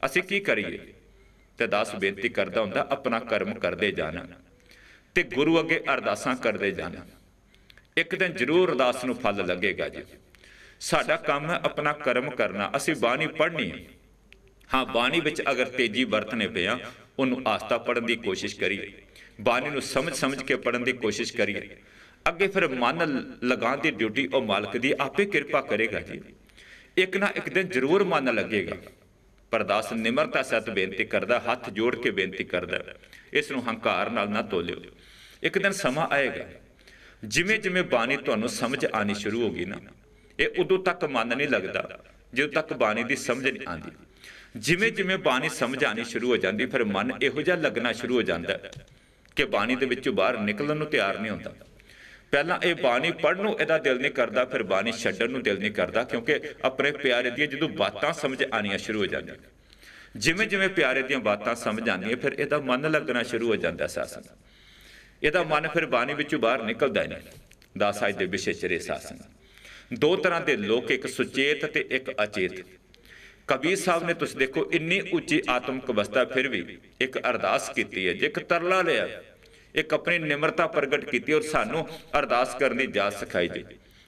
ਅਸੀਂ ਕੀ ਕਰੀਏ ਤੇ ਦਾਸ ਬੇਨਤੀ ਕਰਦਾ ਹੁੰਦਾ ਆਪਣਾ ਕਰਮ ਕਰਦੇ ਜਾਣਾ ਤੇ ਗੁਰੂ ਅੱਗੇ ਅਰਦਾਸਾਂ ਕਰਦੇ ਜਾਣਾ ਇੱਕ ਦਿਨ ਜ਼ਰੂਰ ਅਰਦਾਸ ਨੂੰ ਫਲ ਲੱਗੇਗਾ ਜੀ ਸਾਡਾ ਕੰਮ ਹੈ ਆਪਣਾ ਕਰਮ ਕਰਨਾ ਅਸੀਂ ਬਾਣੀ ਪੜ੍ਹਨੀ ਹੈ ਹਾਂ ਬਾਣੀ ਵਿੱਚ ਅਗਰ ਤੇਜ਼ੀ ਵਰਤਨੇ ਪਿਆ ਉਹਨੂੰ ਆਸਤਾ ਪੜਨ ਦੀ ਕੋਸ਼ਿਸ਼ ਕਰੀਏ ਬਾਣੀ ਨੂੰ ਸਮਝ ਸਮਝ ਕੇ ਪੜਨ ਦੀ ਕੋਸ਼ਿਸ਼ ਕਰੀਏ ਅੱਗੇ ਫਿਰ ਮਨ ਲਗਾਉਣ ਦੀ ਡਿਊਟੀ ਉਹ ਮਾਲਕ ਦੀ ਆਪੇ ਕਿਰਪਾ ਕਰੇਗਾ ਜੀ ਇੱਕ ਨਾ ਇੱਕ ਦਿਨ ਜ਼ਰੂਰ ਮਨ ਲੱਗੇਗਾ ਪਰਦਾਸ ਨਿਮਰਤਾ ਸਤ ਬੇਨਤੀ ਕਰਦਾ ਹੱਥ ਜੋੜ ਕੇ ਬੇਨਤੀ ਕਰਦਾ ਇਸ ਨੂੰ ਹੰਕਾਰ ਨਾਲ ਨਾ ਤੋਲਿਓ ਇੱਕ ਦਿਨ ਸਮਾਂ ਆਏਗਾ ਜਿਵੇਂ ਜਿਵੇਂ ਬਾਣੀ ਤੁਹਾਨੂੰ ਸਮਝ ਆਣੀ ਸ਼ੁਰੂ ਹੋਗੀ ਨਾ ਇਹ ਉਦੋਂ ਤੱਕ ਮਨ ਨਹੀਂ ਲੱਗਦਾ ਜਦੋਂ ਤੱਕ ਬਾਣੀ ਦੀ ਸਮਝ ਨਹੀਂ ਆਂਦੀ ਜਿਵੇਂ ਜਿਵੇਂ ਬਾਣੀ ਸਮਝ ਆਣੀ ਸ਼ੁਰੂ ਹੋ ਜਾਂਦੀ ਫਿਰ ਮਨ ਇਹੋ ਜਿਹਾ ਲੱਗਣਾ ਸ਼ੁਰੂ ਹੋ ਜਾਂਦਾ ਕਿ ਬਾਣੀ ਦੇ ਵਿੱਚੋਂ ਬਾਹਰ ਨਿਕਲਣ ਨੂੰ ਤਿਆਰ ਨਹੀਂ ਹੁੰਦਾ ਪਹਿਲਾਂ ਇਹ ਬਾਣੀ ਪੜਨ ਨੂੰ ਇਹਦਾ ਦਿਲ ਨਹੀਂ ਕਰਦਾ ਫਿਰ ਬਾਣੀ ਛੱਡਣ ਨੂੰ ਦਿਲ ਨਹੀਂ ਕਰਦਾ ਕਿਉਂਕਿ ਆਪਣੇ ਪਿਆਰੇ ਦੀਆਂ ਜਦੋਂ ਬਾਤਾਂ ਸਮਝ ਆਣੀਆਂ ਸ਼ੁਰੂ ਹੋ ਜਾਂਦੀਆਂ ਜਿਵੇਂ ਜਿਵੇਂ ਪਿਆਰੇ ਦੀਆਂ ਬਾਤਾਂ ਸਮਝ ਆਉਂਦੀਆਂ ਫਿਰ ਇਹਦਾ ਮਨ ਲੱਗਣਾ ਸ਼ੁਰੂ ਹੋ ਜਾਂਦਾ ਸਾਸਨ ਇਹਦਾ ਮਨ ਫਿਰ ਬਾਣੀ ਵਿੱਚੋਂ ਬਾਹਰ ਨਿਕਲਦਾ ਨਹੀਂ ਦਾਸ ਅਜ ਦੇ ਵਿਸ਼ੇ ਚਰੇ ਸਾਸਨ ਦੋ ਤਰ੍ਹਾਂ ਦੇ ਲੋਕ ਇੱਕ ਸੁਚੇਤ ਤੇ ਇੱਕ ਅਚੇਤ ਕਬੀਰ ਸਾਹਿਬ ਨੇ ਤੁਸੀਂ ਦੇਖੋ ਇੰਨੀ ਉੱਚੀ ਆਤਮਿਕ ਅਵਸਥਾ ਫਿਰ ਵੀ ਇੱਕ ਅਰਦਾਸ ਕੀਤੀ ਹੈ ਜੇ ਇੱਕ ਤਰਲਾ ਲਿਆ ਇੱਕ ਆਪਣੀ ਨਿਮਰਤਾ ਪ੍ਰਗਟ ਕੀਤੀ ਔਰ ਸਾਨੂੰ ਅਰਦਾਸ ਕਰਨ ਦੀ ਜਾਚ ਸਿਖਾਈ ਜੀ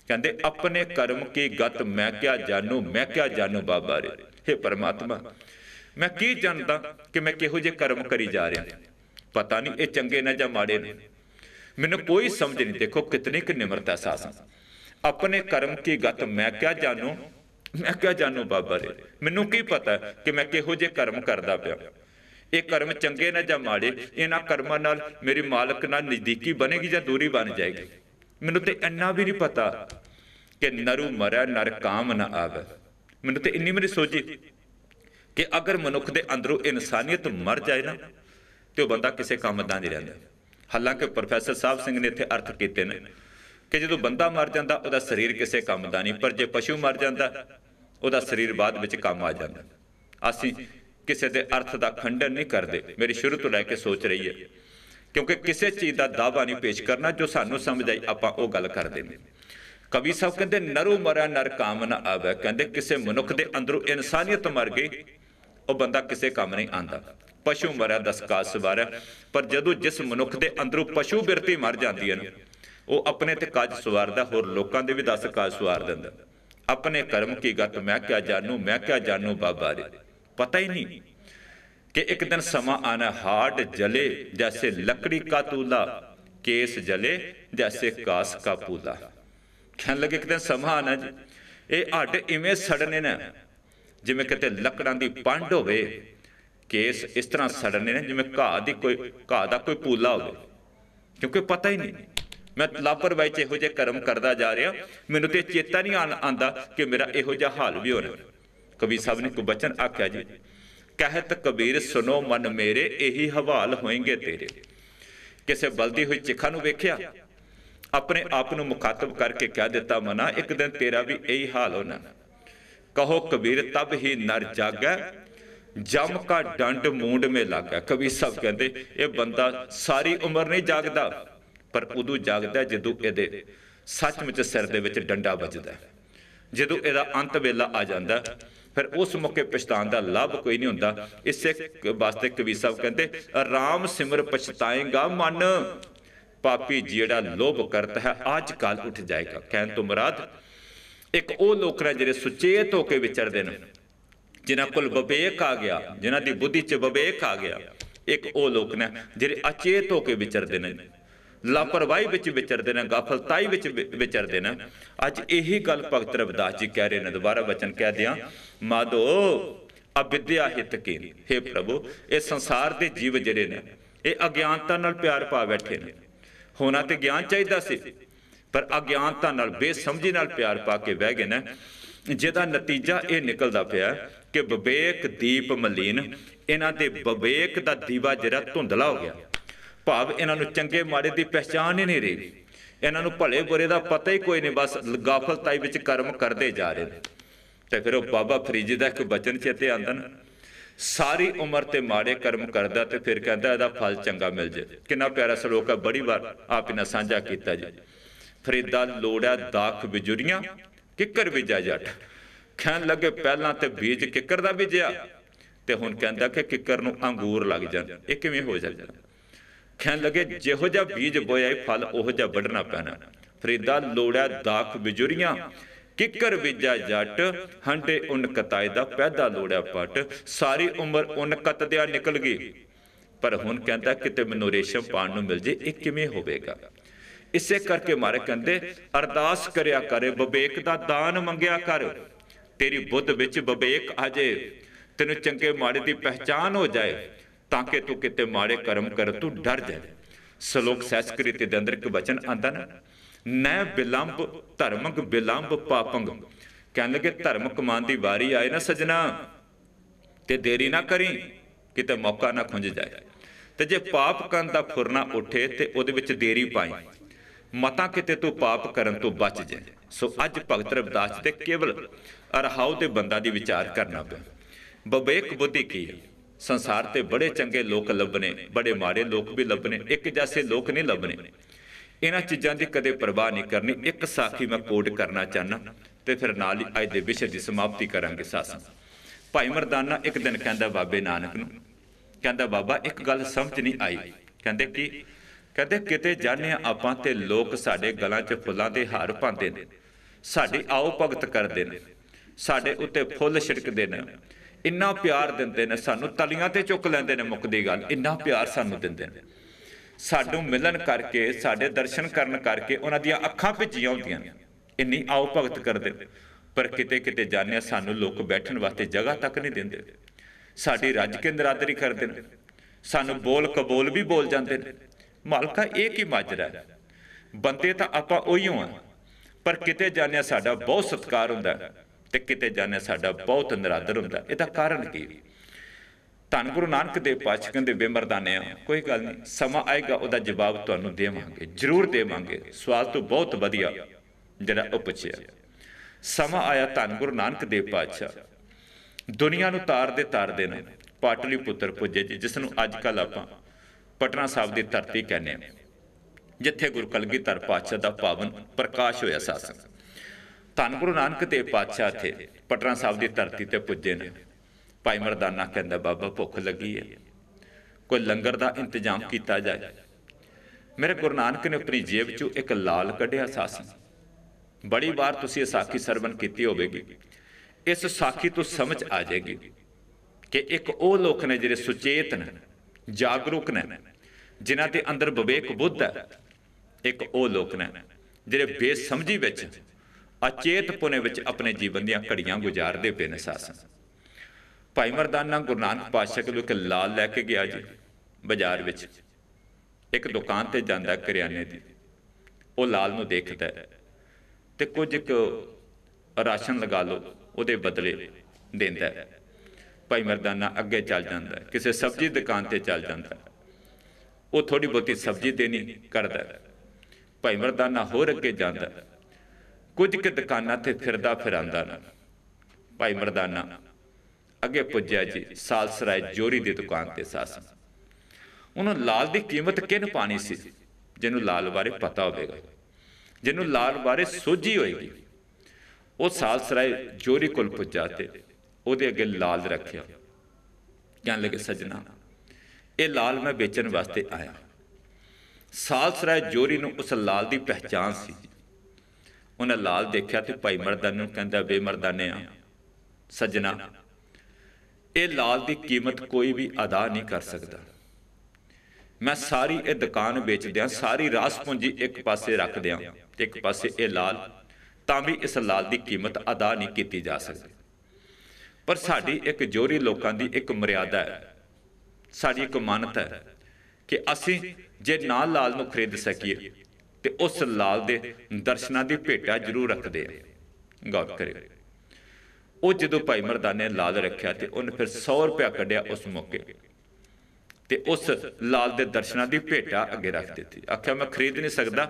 ਕਹਿੰਦੇ ਆਪਣੇ ਕਰਮ ਕੀ ਗਤ ਮੈਂ ਕਿਆ ਜਾਣੂ ਮੈਂ ਕਿਆ ਜਾਣੂ ਬਾਬਾ ਰੇ हे ਪਰਮਾਤਮਾ ਮੈਂ ਕੀ ਜਾਣਦਾ ਕਿ ਮੈਂ ਕਿਹੋ ਜਿਹੇ ਕਰਮ ਕਰੀ ਜਾ ਰਿਹਾ ਪਤਾ ਨਹੀਂ ਇਹ ਚੰਗੇ ਨੇ ਜਾਂ ਮਾੜੇ ਨੇ ਮੈਨੂੰ ਕੋਈ ਸਮਝ ਨਹੀਂ ਦੇਖੋ ਕਿਤਨੀ ਕਿ ਨਿਮਰਤਾ ਸਾਸ ਆਪਣੇ ਕਰਮ ਕੀ ਗਤ ਮੈਂ ਕਿਆ ਜਾਣੂ ਮੈਂ ਕਿਆ ਜਾਣੂ ਬਾਬਾ ਰੇ ਮੈਨੂੰ ਕੀ ਪਤਾ ਕਿ ਮੈਂ ਕਿਹੋ ਜਿਹੇ ਕਰਮ ਕਰਦਾ ਪਿਆ ਇਹ ਕਰਮ ਚੰਗੇ ਨਾ ਜਾਂ ਮਾੜੇ ਇਹਨਾਂ ਕਰਮਾਂ ਨਾਲ ਮੇਰੇ ਮਾਲਕ ਨਾਲ ਨਜ਼ਦੀਕੀ ਬਣੇਗੀ ਜਾਂ ਦੂਰੀ ਬਣ ਜਾਏਗੀ ਮੈਨੂੰ ਤੇ ਇੰਨਾ ਵੀ ਨਹੀਂ ਪਤਾ ਕਿ ਨਰੂ ਮਰੈ ਨਰ ਕਾਮ ਨਾ ਆਵੇ ਮੈਨੂੰ ਤੇ ਇੰਨੀ ਮੇਰੀ ਸੋਚੀ ਕਿ ਅਗਰ ਮਨੁੱਖ ਦੇ ਅੰਦਰੋਂ ਇਨਸਾਨੀਅਤ ਮਰ ਜਾਏ ਨਾ ਤੇ ਉਹ ਬੰਦਾ ਕਿਸੇ ਕੰਮ ਦਾ ਨਹੀਂ ਰਹਿੰਦਾ ਹਾਲਾਂਕਿ ਪ੍ਰੋਫੈਸਰ ਸਾਹਿਬ ਸਿੰਘ ਨੇ ਇੱਥੇ ਅਰਥ ਕੀਤੇ ਨੇ ਕਿ ਜਦੋਂ ਬੰਦਾ ਮਰ ਜਾਂਦਾ ਉਹਦਾ ਸਰੀਰ ਕਿਸੇ ਕੰਮ ਦਾ ਨਹੀਂ ਪਰ ਜੇ ਪਸ਼ੂ ਮਰ ਜਾਂਦਾ ਉਹਦਾ ਸਰੀਰ ਬਾਅਦ ਵਿੱਚ ਕੰਮ ਆ ਜਾਂਦਾ ਅਸੀਂ ਕਿਸੇ ਦੇ ਅਰਥ ਦਾ ਖੰਡਨ ਨਹੀਂ ਕਰਦੇ ਮੇਰੀ ਸ਼ੁਰੂ ਤੋਂ ਲੈ ਕੇ ਸੋਚ ਰਹੀ ਹੈ ਕਿਉਂਕਿ ਕਿਸੇ ਚੀਜ਼ ਦਾ ਦਾਵਾ ਨਹੀਂ ਪੇਸ਼ ਕਰਨਾ ਜੋ ਸਾਨੂੰ ਸਮਝ ਆਈ ਆਪਾਂ ਉਹ ਗੱਲ ਕਰਦੇ ਨੇ ਕਵੀ ਸਾਹਿਬ ਕਹਿੰਦੇ ਨਰੂ ਮਰਿਆ ਨਰ ਕਾਮਨਾ ਆਵੇ ਕਹਿੰਦੇ ਕਿਸੇ ਮਨੁੱਖ ਦੇ ਅੰਦਰੋਂ ਇਨਸਾਨੀਅਤ ਮਰ ਗਈ ਉਹ ਬੰਦਾ ਕਿਸੇ ਕੰਮ ਨਹੀਂ ਆਂਦਾ ਪਸ਼ੂ ਮਰਿਆ ਦਸਕਾ ਸਵਾਰਿਆ ਪਰ ਜਦੋਂ ਜਿਸ ਮਨੁੱਖ ਦੇ ਅੰਦਰੋਂ ਪਸ਼ੂ ਬਿਰਤੀ ਮਰ ਜਾਂਦੀ ਹੈ ਨਾ ਉਹ ਆਪਣੇ ਤੇ ਕਾਜ ਸਵਾਰਦਾ ਹੋਰ ਲੋਕਾਂ ਦੇ ਵੀ ਦਸ ਕਾਜ ਸਵਾਰ ਦਿੰਦਾ ਆਪਣੇ ਕਰਮ ਕੀ ਗਤ ਮੈਂ ਕਿਆ ਜਾਣੂ ਮੈਂ ਕਿਆ ਜਾਣੂ ਬਾਬਾ ਜੀ ਪਤਾ ਹੀ ਨਹੀਂ ਕਿ ਇੱਕ ਦਿਨ ਸਮਾਂ ਆਣਾ ਹਾਰਡ ਜਲੇ ਜੈਸੇ ਲੱਕੜੀ ਕਾ ਤੂਲਾ ਕੇਸ ਜਲੇ ਜੈਸੇ ਕਾਸ ਕਾ ਪੂਲਾ ਕਹਿਣ ਲੱਗੇ ਇੱਕ ਦਿਨ ਸਮਾਂ ਆਣਾ ਜੀ ਇਹ ਹੱਡ ਇਵੇਂ ਸੜਨੇ ਨੇ ਜਿਵੇਂ ਕਿਤੇ ਲੱਕੜਾਂ ਦੀ ਪੰਡ ਹੋਵੇ ਕੇਸ ਇਸ ਤਰ੍ਹਾਂ ਸੜਨੇ ਨੇ ਜਿਵੇਂ ਘਾਹ ਦੀ ਕੋਈ ਘਾਹ ਦਾ ਕੋਈ ਪੂਲਾ ਹੋਵੇ ਕਿਉਂਕਿ ਪਤਾ ਹੀ ਨਹੀਂ ਮੈਂ ਲਾਪਰਵਾਹੀ ਚ ਇਹੋ ਜਿਹੇ ਕਰਮ ਕਰਦਾ ਜਾ ਰਿਹਾ ਮੈਨੂੰ ਤੇ ਚੇਤਾ ਨਹੀਂ ਆਂਦਾ ਕਿ ਮੇਰਾ ਇਹੋ ਜਿਹਾ ਹਾਲ ਵੀ ਹੋ ਰਿਹਾ ਕਬੀਰ ਸਾਹਿਬ ਨੇ ਕੋ ਬਚਨ ਆਖਿਆ ਜੀ ਕਹਿਤ ਕਬੀਰ ਸੁਨੋ ਮਨ ਮੇਰੇ ਇਹੀ ਹਵਾਲ ਹੋਏਗੇ ਤੇਰੇ ਕਿਸੇ ਬਲਦੀ ਹੋਈ ਚਿਖਾ ਨੂੰ ਵੇਖਿਆ ਆਪਣੇ ਆਪ ਨੂੰ ਮੁਖਾਤਬ ਕਰਕੇ ਕਹਿ ਦਿੱਤਾ ਮਨਾ ਇੱਕ ਦਿਨ ਤੇਰਾ ਵੀ ਇਹੀ ਹਾਲ ਹੋਣਾ ਕਹੋ ਕਬੀਰ ਤਬ ਹੀ ਨਰ ਜਾਗੈ ਜਮ ਕਾ ਡੰਡ ਮੂੰਡ ਮੇ ਲੱਗਾ ਕਬੀਰ ਸਾਹਿਬ ਕਹਿੰਦੇ ਇਹ ਬੰਦਾ ਸਾਰੀ ਉਮਰ ਨਹੀਂ ਜਾਗਦਾ ਪਰ ਉਦੋਂ ਜਾਗਦਾ ਜਦੋਂ ਇਹਦੇ ਸੱਚਮੁੱਚ ਸਿਰ ਦੇ ਵਿੱਚ ਡੰਡਾ ਵੱਜਦਾ ਜਦੋਂ ਇਹਦਾ ਅੰਤ ਵੇਲਾ ਆ ਜਾਂਦਾ ਫਿਰ ਉਸ ਮੌਕੇ ਪਛਤਾਣ ਦਾ ਲਾਭ ਕੋਈ ਨਹੀਂ ਹੁੰਦਾ ਇਸੇ ਵਾਸਤੇ ਕਵੀ ਸਾਹਿਬ ਕਹਿੰਦੇ ਆਰਾਮ ਸਿਮਰ ਪਛਤਾਏਗਾ ਮਨ ਪਾਪੀ ਜਿਹੜਾ ਲੋਭ ਕਰਤਾ ਹੈ ਅੱਜ ਕੱਲ ਉੱਠ ਜਾਏਗਾ ਕਹਿਣ ਤੋਂ ਮਰਾਦ ਇੱਕ ਉਹ ਲੋਕ ਨੇ ਜਿਹੜੇ ਸੁਚੇਤ ਹੋ ਕੇ ਵਿਚਰਦੇ ਨੇ ਜਿਨ੍ਹਾਂ ਕੋਲ ਵਿਵੇਕ ਆ ਗਿਆ ਜਿਨ੍ਹਾਂ ਦੀ ਬੁੱਧੀ 'ਚ ਵਿਵੇਕ ਆ ਗਿਆ ਇੱਕ ਉਹ ਲੋਕ ਨੇ ਜਿਹੜੇ ਅਚੇਤ ਹੋ ਕੇ ਵਿਚਰਦੇ ਨੇ ਲਾਪਰਵਾਹੀ ਵਿੱਚ ਵਿਚਰਦੇ ਨੇ ਗਾਫਲਤਾਈ ਵਿੱਚ ਵਿਚਰਦੇ ਨੇ ਅੱਜ ਇਹੀ ਗੱਲ ਭਗਤ ਰਵਿਦਾਸ ਜੀ ਕਹਿ ਰਹੇ ਨੇ ਦੁਬਾਰਾ ਵਚਨ ਕਹਿ ਦਿਆਂ ਮਾਦੋ ਅਵਿਦਿਆ ਹਿਤ ਕੀ हे ਪ੍ਰਭੂ ਇਹ ਸੰਸਾਰ ਦੇ ਜੀਵ ਜਿਹੜੇ ਨੇ ਇਹ ਅਗਿਆਨਤਾ ਨਾਲ ਪਿਆਰ ਪਾ ਬੈਠੇ ਨੇ ਹੋਣਾ ਤੇ ਗਿਆਨ ਚਾਹੀਦਾ ਸੀ ਪਰ ਅਗਿਆਨਤਾ ਨਾਲ ਬੇਸਮਝੀ ਨਾਲ ਪਿਆਰ ਪਾ ਕੇ ਬਹਿ ਗਏ ਨੇ ਜਿਹਦਾ ਨਤੀਜਾ ਇਹ ਨਿਕਲਦਾ ਪਿਆ ਕਿ ਵਿਵੇਕ ਦੀਪ ਮਲੀਨ ਇਹਨਾਂ ਦੇ ਵਿਵੇਕ ਦਾ ਦੀਵਾ ਜਿਹੜਾ ਧੁੰਦਲਾ ਹੋ ਗਿਆ ਭਾਵ ਇਹਨਾਂ ਨੂੰ ਚੰਗੇ ਮਾੜੇ ਦੀ ਪਹਿਚਾਨ ਹੀ ਨਹੀਂ ਰਹੀ ਇਹਨਾਂ ਨੂੰ ਭਲੇ ਬੁਰੇ ਦਾ ਪਤਾ ਹੀ ਕੋਈ ਨਹੀਂ ਬਸ ਗਾਫਲਤਾਈ ਵਿੱਚ ਕਰਮ ਕਰਦੇ ਜਾ ਰਹੇ ਤੇ ਫਿਰ ਉਹ ਬਾਬਾ ਫਰੀਦ ਦਾ ਇੱਕ ਬਚਨ ਚੇਤੇ ਆਂਦਨ ਸਾਰੀ ਉਮਰ ਤੇ ਮਾੜੇ ਕਰਮ ਕਰਦਾ ਤੇ ਫਿਰ ਕਹਿੰਦਾ ਇਹਦਾ ਫਲ ਚੰਗਾ ਮਿਲ ਜੇ ਕਿੰਨਾ ਪਿਆਰਾ ਸ਼ਲੋਕ ਹੈ ਬੜੀ ਵਾਰ ਆਪ ਇਹਨਾਂ ਸਾਂਝਾ ਕੀਤਾ ਜੀ ਫਰੀਦਾ ਲੋੜਿਆ ਦਾਖ ਬਿਜੁਰੀਆਂ ਕਿੱਕਰ ਵਿਜਾ ਜੱਟ ਖੈਨ ਲੱਗੇ ਪਹਿਲਾਂ ਤੇ ਬੀਜ ਕਿੱਕਰ ਦਾ ਬੀਜਿਆ ਤੇ ਹੁਣ ਕਹਿੰਦਾ ਕਿ ਕਿੱਕਰ ਨੂੰ ਅੰਗੂਰ ਲੱਗ ਜਾਣ ਇਹ ਕਿਵੇਂ ਹੋ ਜਾਂਦਾ ਕਹਿਣ ਲੱਗੇ ਜਿਹੋ ਜਿਹਾ ਬੀਜ ਬੋਇਆ ਫਲ ਉਹੋ ਜਿਹਾ ਵੱਢਣਾ ਪੈਣਾ ਫਰੀਦਾ ਲੋੜਿਆ ਦਾਖ ਬਿਜੁਰੀਆਂ ਕਿੱਕਰ ਵਿਜਾ ਜੱਟ ਹੰਡੇ ਉਨ ਕਤਾਏ ਦਾ ਪੈਦਾ ਲੋੜਿਆ ਪਟ ਸਾਰੀ ਉਮਰ ਉਨ ਕਤਦਿਆ ਨਿਕਲ ਗਈ ਪਰ ਹੁਣ ਕਹਿੰਦਾ ਕਿਤੇ ਮੈਨੂੰ ਰੇਸ਼ਮ ਪਾਣ ਨੂੰ ਮਿਲ ਜੇ ਇਹ ਕਿਵੇਂ ਹੋਵੇਗਾ ਇਸੇ ਕਰਕੇ ਮਾਰੇ ਕਹਿੰਦੇ ਅਰਦਾਸ ਕਰਿਆ ਕਰੇ ਬਵੇਕ ਦਾ ਦਾਨ ਮੰਗਿਆ ਕਰ ਤੇਰੀ ਬੁੱਧ ਵਿੱਚ ਬਵੇਕ ਆ ਜੇ ਤੈਨੂੰ ਚੰਗੇ ਮਾੜੇ ਦੀ ਪਹਿਚਾਨ ਹੋ ਜਾਏ ਤਾਂ ਕਿ ਤੂੰ ਕਿਤੇ ਮਾੜੇ ਕਰਮ ਕਰ ਤੂੰ ਡਰ ਜਾ ਸ਼ਲੋਕ ਸੈਸਕ੍ਰਿਤ ਦੇ ਅੰਦਰ ਇੱਕ ਵਚਨ ਆਂਦਾ ਨਾ ਨੈ ਬਿਲੰਬ ਧਰਮਕ ਬਿਲੰਬ ਪਾਪੰਗ ਕਹਿੰਦੇ ਕਿ ਧਰਮ ਕਮਾਨ ਦੀ ਵਾਰੀ ਆਏ ਨਾ ਸਜਣਾ ਤੇ ਦੇਰੀ ਨਾ ਕਰੀ ਕਿਤੇ ਮੌਕਾ ਨਾ ਖੁੰਝ ਜਾਏ ਤੇ ਜੇ ਪਾਪ ਕਰਨ ਦਾ ਫੁਰਨਾ ਉੱਠੇ ਤੇ ਉਹਦੇ ਵਿੱਚ ਦੇਰੀ ਪਾਈ ਮਤਾ ਕਿਤੇ ਤੂੰ ਪਾਪ ਕਰਨ ਤੋਂ ਬਚ ਜਾਏ ਸੋ ਅੱਜ ਭਗਤ ਰਵਦਾਸ ਤੇ ਕੇਵਲ ਅਰਹਾਉ ਤੇ ਬੰਦਾ ਦੀ ਵਿਚਾਰ ਕਰਨਾ ਪਿਆ ਬਵੇਕ ਬੁੱਧੀ ਕੀ ਹੈ ਸੰਸਾਰ ਤੇ ਬੜੇ ਚੰਗੇ ਲੋਕ ਲੱਭਨੇ ਬੜੇ ਮਾਰੇ ਲੋਕ ਵੀ ਲੱਭਨੇ ਇੱਕ ਜੈਸੇ ਲੋਕ ਨਹੀਂ ਲੱਭਨੇ ਇਹਨਾਂ ਚੀਜ਼ਾਂ ਦੀ ਕਦੇ ਪਰਵਾਹ ਨਹੀਂ ਕਰਨੀ ਇੱਕ ਸਾਖੀ ਮੈਂ ਕੋਟ ਕਰਨਾ ਚਾਹਨਾ ਤੇ ਫਿਰ ਨਾਲ ਹੀ ਅੱਜ ਦੇ ਵਿਸ਼ੇ ਦੀ ਸਮਾਪਤੀ ਕਰਾਂਗੇ ਸਾਸਾਂ ਭਾਈ ਮਰਦਾਨਾ ਇੱਕ ਦਿਨ ਕਹਿੰਦਾ ਬਾਬੇ ਨਾਨਕ ਨੂੰ ਕਹਿੰਦਾ ਬਾਬਾ ਇੱਕ ਗੱਲ ਸਮਝ ਨਹੀਂ ਆਈ ਕਹਿੰਦੇ ਕਿ ਕਹਿੰਦੇ ਕਿਤੇ ਜਾਣਿਆ ਆਪਾਂ ਤੇ ਲੋਕ ਸਾਡੇ ਗਲਾਂ 'ਚ ਫੁੱਲਾਂ ਦੇ ਹਾਰ ਪਾਉਂਦੇ ਨੇ ਸਾਡੇ ਆਓ ਭਗਤ ਕਰਦੇ ਨੇ ਸਾਡੇ ਉੱਤੇ ਫੁੱਲ ਛਿੜਕਦੇ ਨੇ ਇੰਨਾ ਪਿਆਰ ਦਿੰਦੇ ਨੇ ਸਾਨੂੰ ਤਲੀਆਂ ਤੇ ਚੁੱਕ ਲੈਂਦੇ ਨੇ ਮੁੱਕਦੀ ਗੱਲ ਇੰਨਾ ਪਿਆਰ ਸਾਨੂੰ ਦਿੰਦੇ ਨੇ ਸਾਡੋਂ ਮਿਲਣ ਕਰਕੇ ਸਾਡੇ ਦਰਸ਼ਨ ਕਰਨ ਕਰਕੇ ਉਹਨਾਂ ਦੀਆਂ ਅੱਖਾਂ ਭਿੱਜੀਆਂ ਹੁੰਦੀਆਂ ਨੇ ਇੰਨੀ ਆਉ ਭਗਤ ਕਰਦੇ ਪਰ ਕਿਤੇ ਕਿਤੇ ਜਾਣਿਆ ਸਾਨੂੰ ਲੋਕ ਬੈਠਣ ਵਾਸਤੇ ਜਗ੍ਹਾ ਤੱਕ ਨਹੀਂ ਦਿੰਦੇ ਸਾਡੀ ਰੱਜ ਕੇ ਨਰਾਦਰੀ ਕਰਦੇ ਨੇ ਸਾਨੂੰ ਬੋਲ ਕਬੋਲ ਵੀ ਬੋਲ ਜਾਂਦੇ ਨੇ ਮਾਲਕਾ ਇਹ ਕੀ ਮਾਜਰਾ ਹੈ ਬੰਦੇ ਤਾਂ ਆਪਾਂ ਉਹੀ ਹਾਂ ਪਰ ਕਿਤੇ ਜਾਣਿਆ ਸਾਡਾ ਬਹੁਤ ਸਤਿਕਾਰ ਹੁੰਦਾ ਹੈ ਤੇ ਕਿਤੇ ਜਾਣੇ ਸਾਡਾ ਬਹੁਤ ਨਰਾਦਰ ਹੁੰਦਾ ਇਹਦਾ ਕਾਰਨ ਕੀ ਧੰਨ ਗੁਰੂ ਨਾਨਕ ਦੇਵ ਪਾਤਸ਼ਾਹ ਕਹਿੰਦੇ ਬੇਮਰਦਾਨੇ ਆ ਕੋਈ ਗੱਲ ਨਹੀਂ ਸਮਾਂ ਆਏਗਾ ਉਹਦਾ ਜਵਾਬ ਤੁਹਾਨੂੰ ਦੇਵਾਂਗੇ ਜ਼ਰੂਰ ਦੇਵਾਂਗੇ ਸਵਾਲ ਤੋਂ ਬਹੁਤ ਵਧੀਆ ਜਿਹੜਾ ਉਹ ਪੁੱਛਿਆ ਸਮਾਂ ਆਇਆ ਧੰਨ ਗੁਰੂ ਨਾਨਕ ਦੇਵ ਪਾਤਸ਼ਾਹ ਦੁਨੀਆ ਨੂੰ ਤਾਰ ਦੇ ਨੇ ਪਾਟਲੀ ਪੁੱਤਰ ਪੁੱਜੇ ਜਿਸ ਨੂੰ ਅੱਜ ਕੱਲ ਆਪਾਂ ਪਟਨਾ ਸਾਹਿਬ ਦੀ ਧਰਤੀ ਕਹਿੰਦੇ ਆ ਜਿੱਥੇ ਗੁਰਕਲਗੀ ਧਰ ਪਾਤਸ਼ਾਹ ਦਾ ਪਾਵਨ ਪ੍ਰਕਾਸ਼ ਹੋਇਆ ਸਾਸਨ ਧੰਨ ਗੁਰੂ ਨਾਨਕ ਦੇਵ ਪਾਤਸ਼ਾਹ ਤੇ ਪਟਨਾ ਸਾਹਿਬ ਦੀ ਧਰਤੀ ਤੇ ਪੁੱਜੇ ਨੇ ਭਾਈ ਮਰਦਾਨਾ ਕਹਿੰਦਾ ਬਾਬਾ ਭੁੱਖ ਲੱਗੀ ਹੈ ਕੋਈ ਲੰਗਰ ਦਾ ਇੰਤਜ਼ਾਮ ਕੀਤਾ ਜਾਏ ਮੇਰੇ ਗੁਰੂ ਨਾਨਕ ਨੇ ਆਪਣੀ ਜੇਬ ਚੋਂ ਇੱਕ ਲਾਲ ਕੱਢਿਆ ਸਾਸੀ ਬੜੀ ਵਾਰ ਤੁਸੀਂ ਸਾਖੀ ਸਰਵਨ ਕੀਤੀ ਹੋਵੇਗੀ ਇਸ ਸਾਖੀ ਤੋਂ ਸਮਝ ਆ ਜਾਏਗੀ ਕਿ ਇੱਕ ਉਹ ਲੋਕ ਨੇ ਜਿਹੜੇ ਸੁਚੇਤ ਨੇ ਜਾਗਰੂਕ ਨੇ ਜਿਨ੍ਹਾਂ ਦੇ ਅੰਦਰ ਵਿਵੇਕ ਬੁੱਧ ਹੈ ਇੱਕ ਉਹ ਲੋਕ ਨੇ ਜਿਹੜੇ ਬੇਸਮਝੀ ਵਿੱਚ ਅਚੇਤ ਪੁਨੇ ਵਿੱਚ ਆਪਣੇ ਜੀਵਨ ਦੀਆਂ ਘੜੀਆਂ ਗੁਜ਼ਾਰਦੇ ਪਏ ਨੇ ਸਾਸਨ ਭਾਈ ਮਰਦਾਨਾ ਗੁਰੂ ਨਾਨਕ ਪਾਤਸ਼ਾਹ ਕੋਲ ਇੱਕ ਲਾਲ ਲੈ ਕੇ ਗਿਆ ਜੀ ਬਾਜ਼ਾਰ ਵਿੱਚ ਇੱਕ ਦੁਕਾਨ ਤੇ ਜਾਂਦਾ ਕਰਿਆਨੇ ਦੀ ਉਹ ਲਾਲ ਨੂੰ ਦੇਖਦਾ ਤੇ ਕੁਝ ਇੱਕ ਰਾਸ਼ਨ ਲਗਾ ਲੋ ਉਹਦੇ ਬਦਲੇ ਦਿੰਦਾ ਭਾਈ ਮਰਦਾਨਾ ਅੱਗੇ ਚੱਲ ਜਾਂਦਾ ਕਿਸੇ ਸਬਜ਼ੀ ਦੁਕਾਨ ਤੇ ਚੱਲ ਜਾਂਦਾ ਉਹ ਥੋੜੀ ਬਹੁਤੀ ਸਬਜ਼ੀ ਦੇਣੀ ਕਰਦਾ ਭਾਈ ਮਰਦਾਨਾ ਹੋਰ ਅੱਗੇ ਜਾਂਦਾ ਕੁਝ ਕਿ ਦੁਕਾਨਾਂ ਤੇ ਫਿਰਦਾ ਫਿਰਾਂਦਾ ਨਾ ਭਾਈ ਮਰਦਾਨਾ ਅੱਗੇ ਪੁੱਜਿਆ ਜੀ ਸਾਲਸਰਾਏ ਜੋਰੀ ਦੀ ਦੁਕਾਨ ਤੇ ਸਾਸ ਉਹਨਾਂ ਲਾਲ ਦੀ ਕੀਮਤ ਕਿਨ ਪਾਣੀ ਸੀ ਜਿਹਨੂੰ ਲਾਲ ਬਾਰੇ ਪਤਾ ਹੋਵੇਗਾ ਜਿਹਨੂੰ ਲਾਲ ਬਾਰੇ ਸੋਝੀ ਹੋਏਗੀ ਉਹ ਸਾਲਸਰਾਏ ਜੋਰੀ ਕੋਲ ਪੁੱਜਾ ਤੇ ਉਹਦੇ ਅੱਗੇ ਲਾਲ ਰੱਖਿਆ ਕਹਿਣ ਲੱਗੇ ਸਜਣਾ ਇਹ ਲਾਲ ਮੈਂ ਵੇਚਣ ਵਾਸਤੇ ਆਇਆ ਸਾਲਸਰਾਏ ਜੋਰੀ ਨੂੰ ਉਸ ਲਾਲ ਦੀ ਪਹਿਚਾਨ ਸੀ ਉਹਨੇ ਲਾਲ ਦੇਖਿਆ ਤੇ ਭਾਈ ਮਰਦਾਨ ਨੂੰ ਕਹਿੰਦਾ ਵੇ ਮਰਦਾਨੇ ਆ ਸੱਜਣਾ ਇਹ ਲਾਲ ਦੀ ਕੀਮਤ ਕੋਈ ਵੀ ਅਦਾ ਨਹੀਂ ਕਰ ਸਕਦਾ ਮੈਂ ਸਾਰੀ ਇਹ ਦੁਕਾਨ ਵੇਚ ਦਿਆਂ ਸਾਰੀ ਰਾਸ ਪੂੰਜੀ ਇੱਕ ਪਾਸੇ ਰੱਖ ਦਿਆਂ ਤੇ ਇੱਕ ਪਾਸੇ ਇਹ ਲਾਲ ਤਾਂ ਵੀ ਇਸ ਲਾਲ ਦੀ ਕੀਮਤ ਅਦਾ ਨਹੀਂ ਕੀਤੀ ਜਾ ਸਕਦੀ ਪਰ ਸਾਡੀ ਇੱਕ ਜੋਰੀ ਲੋਕਾਂ ਦੀ ਇੱਕ ਮਰਿਆਦਾ ਹੈ ਸਾਡੀ ਇੱਕ ਮੰਨਤ ਹੈ ਕਿ ਅਸੀਂ ਜੇ ਨਾਲ ਲਾਲ ਨੂੰ ਖਰੀਦ ਸਕੀਏ ਤੇ ਉਸ ਲਾਲ ਦੇ ਦਰਸ਼ਨਾਂ ਦੀ ਭੇਟਾ ਜ਼ਰੂਰ ਰੱਖਦੇ ਆ ਗੌਰ ਕਰਿਓ ਉਹ ਜਦੋਂ ਭਾਈ ਮਰਦਾਨੇ ਲਾਲ ਰੱਖਿਆ ਤੇ ਉਹਨੇ ਫਿਰ 100 ਰੁਪਿਆ ਕੱਢਿਆ ਉਸ ਮੌਕੇ ਤੇ ਉਸ ਲਾਲ ਦੇ ਦਰਸ਼ਨਾਂ ਦੀ ਭੇਟਾ ਅੱਗੇ ਰੱਖ ਦਿੱਤੀ ਆਖਿਆ ਮੈਂ ਖਰੀਦ ਨਹੀਂ ਸਕਦਾ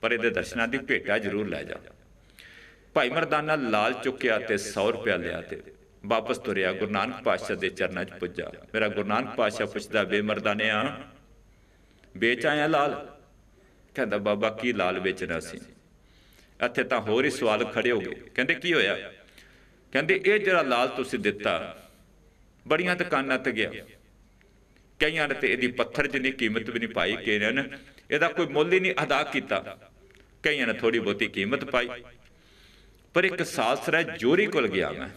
ਪਰ ਇਹਦੇ ਦਰਸ਼ਨਾਂ ਦੀ ਭੇਟਾ ਜ਼ਰੂਰ ਲੈ ਜਾ ਭਾਈ ਮਰਦਾਨਾ ਲਾਲ ਚੁੱਕਿਆ ਤੇ 100 ਰੁਪਿਆ ਲਿਆ ਤੇ ਵਾਪਸ ਤੁਰਿਆ ਗੁਰੂ ਨਾਨਕ ਪਾਤਸ਼ਾਹ ਦੇ ਚਰਨਾਂ 'ਚ ਪੁੱਜਾ ਮੇਰਾ ਗੁਰੂ ਨਾਨਕ ਪਾਤਸ਼ਾਹ ਪੁੱਛਦਾ ਬੇ ਮਰਦਾਨਿਆ ਵੇਚ ਆਇਆ ਲਾਲ ਕਹਿੰਦਾ ਬਾਬਾ ਕੀ ਲਾਲ ਵੇਚਣਾ ਸੀ ਇੱਥੇ ਤਾਂ ਹੋਰ ਹੀ ਸਵਾਲ ਖੜੇ ਹੋ ਗਏ ਕਹਿੰਦੇ ਕੀ ਹੋਇਆ ਕਹਿੰਦੇ ਇਹ ਜਿਹੜਾ ਲਾਲ ਤੁਸੀਂ ਦਿੱਤਾ ਬੜੀਆਂ ਦੁਕਾਨਾਂ ਤੇ ਗਿਆ ਕਈਆਂ ਨੇ ਤੇ ਇਹਦੀ ਪੱਥਰ ਜਿੰਨੀ ਕੀਮਤ ਵੀ ਨਹੀਂ ਪਾਈ ਕਿ ਇਹਨਾਂ ਨੇ ਇਹਦਾ ਕੋਈ ਮੁੱਲ ਹੀ ਨਹੀਂ ਅਦਾ ਕੀਤਾ ਕਈਆਂ ਨੇ ਥੋੜੀ ਬਹੁਤੀ ਕੀਮਤ ਪਾਈ ਪਰ ਇੱਕ ਸਾਸਰਾ ਜੋਰੀ ਕੋਲ ਗਿਆ ਮੈਂ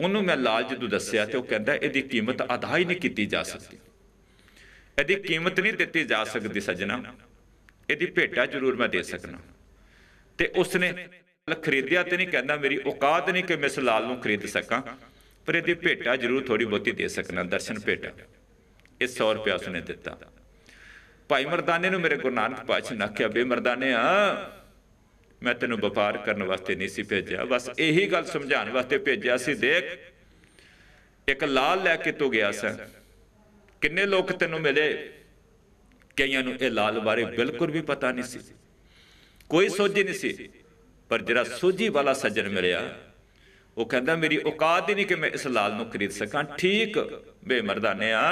ਉਹਨੂੰ ਮੈਂ ਲਾਲ ਜਦੋਂ ਦੱਸਿਆ ਤੇ ਉਹ ਕਹਿੰਦਾ ਇਹਦੀ ਕੀਮਤ ਅਦਾ ਹੀ ਨਹੀਂ ਕੀਤੀ ਜਾ ਸਕਦੀ ਇਹਦੀ ਕੀਮਤ ਨਹੀਂ ਦਿੱਤੀ ਜਾ ਸਕਦੀ ਸੱਜਣਾ ਇਹਦੀ ਭੇਟਾ ਜ਼ਰੂਰ ਮੈਂ ਦੇ ਸਕਣਾ ਤੇ ਉਸਨੇ ਖਰੀਦਿਆ ਤੇ ਨਹੀਂ ਕਹਿੰਦਾ ਮੇਰੀ ਔਕਾਤ ਨਹੀਂ ਕਿ ਮੈਂ ਇਸ ਲਾਲ ਨੂੰ ਖਰੀਦ ਸਕਾਂ ਪਰ ਇਹਦੀ ਭੇਟਾ ਜ਼ਰੂਰ ਥੋੜੀ ਬਹੁਤੀ ਦੇ ਸਕਣਾ ਦਰਸ਼ਨ ਭੇਟਾ ਇਹ 100 ਰੁਪਿਆ ਉਸਨੇ ਦਿੱਤਾ ਭਾਈ ਮਰਦਾਨੇ ਨੂੰ ਮੇਰੇ ਗੁਰਨਾਨਕ ਨਾਨਕ ਪਾਤਸ਼ਾਹ ਨੇ ਬੇ ਮਰਦਾਨੇ ਆ ਮੈਂ ਤੈਨੂੰ ਵਪਾਰ ਕਰਨ ਵਾਸਤੇ ਨਹੀਂ ਸੀ ਭੇਜਿਆ ਬਸ ਇਹੀ ਗੱਲ ਸਮਝਾਉਣ ਵਾਸਤੇ ਭੇਜਿਆ ਸੀ ਦੇਖ ਇੱਕ ਲਾਲ ਲੈ ਕੇ ਤੂੰ ਗਿਆ ਸੀ ਕਿੰਨੇ ਲੋਕ ਤੈਨੂੰ ਮਿਲੇ ਕਈਆਂ ਨੂੰ ਇਹ ਲਾਲ ਬਾਰੇ ਬਿਲਕੁਲ ਵੀ ਪਤਾ ਨਹੀਂ ਸੀ ਕੋਈ ਸੋਝੀ ਨਹੀਂ ਸੀ ਪਰ ਜਿਹੜਾ ਸੋਝੀ ਵਾਲਾ ਸੱਜਣ ਮਿਲਿਆ ਉਹ ਕਹਿੰਦਾ ਮੇਰੀ ਔਕਾਤ ਹੀ ਨਹੀਂ ਕਿ ਮੈਂ ਇਸ ਲਾਲ ਨੂੰ ਖਰੀਦ ਸਕਾਂ ਠੀਕ ਬੇਮਰਦਾਨੇ ਆ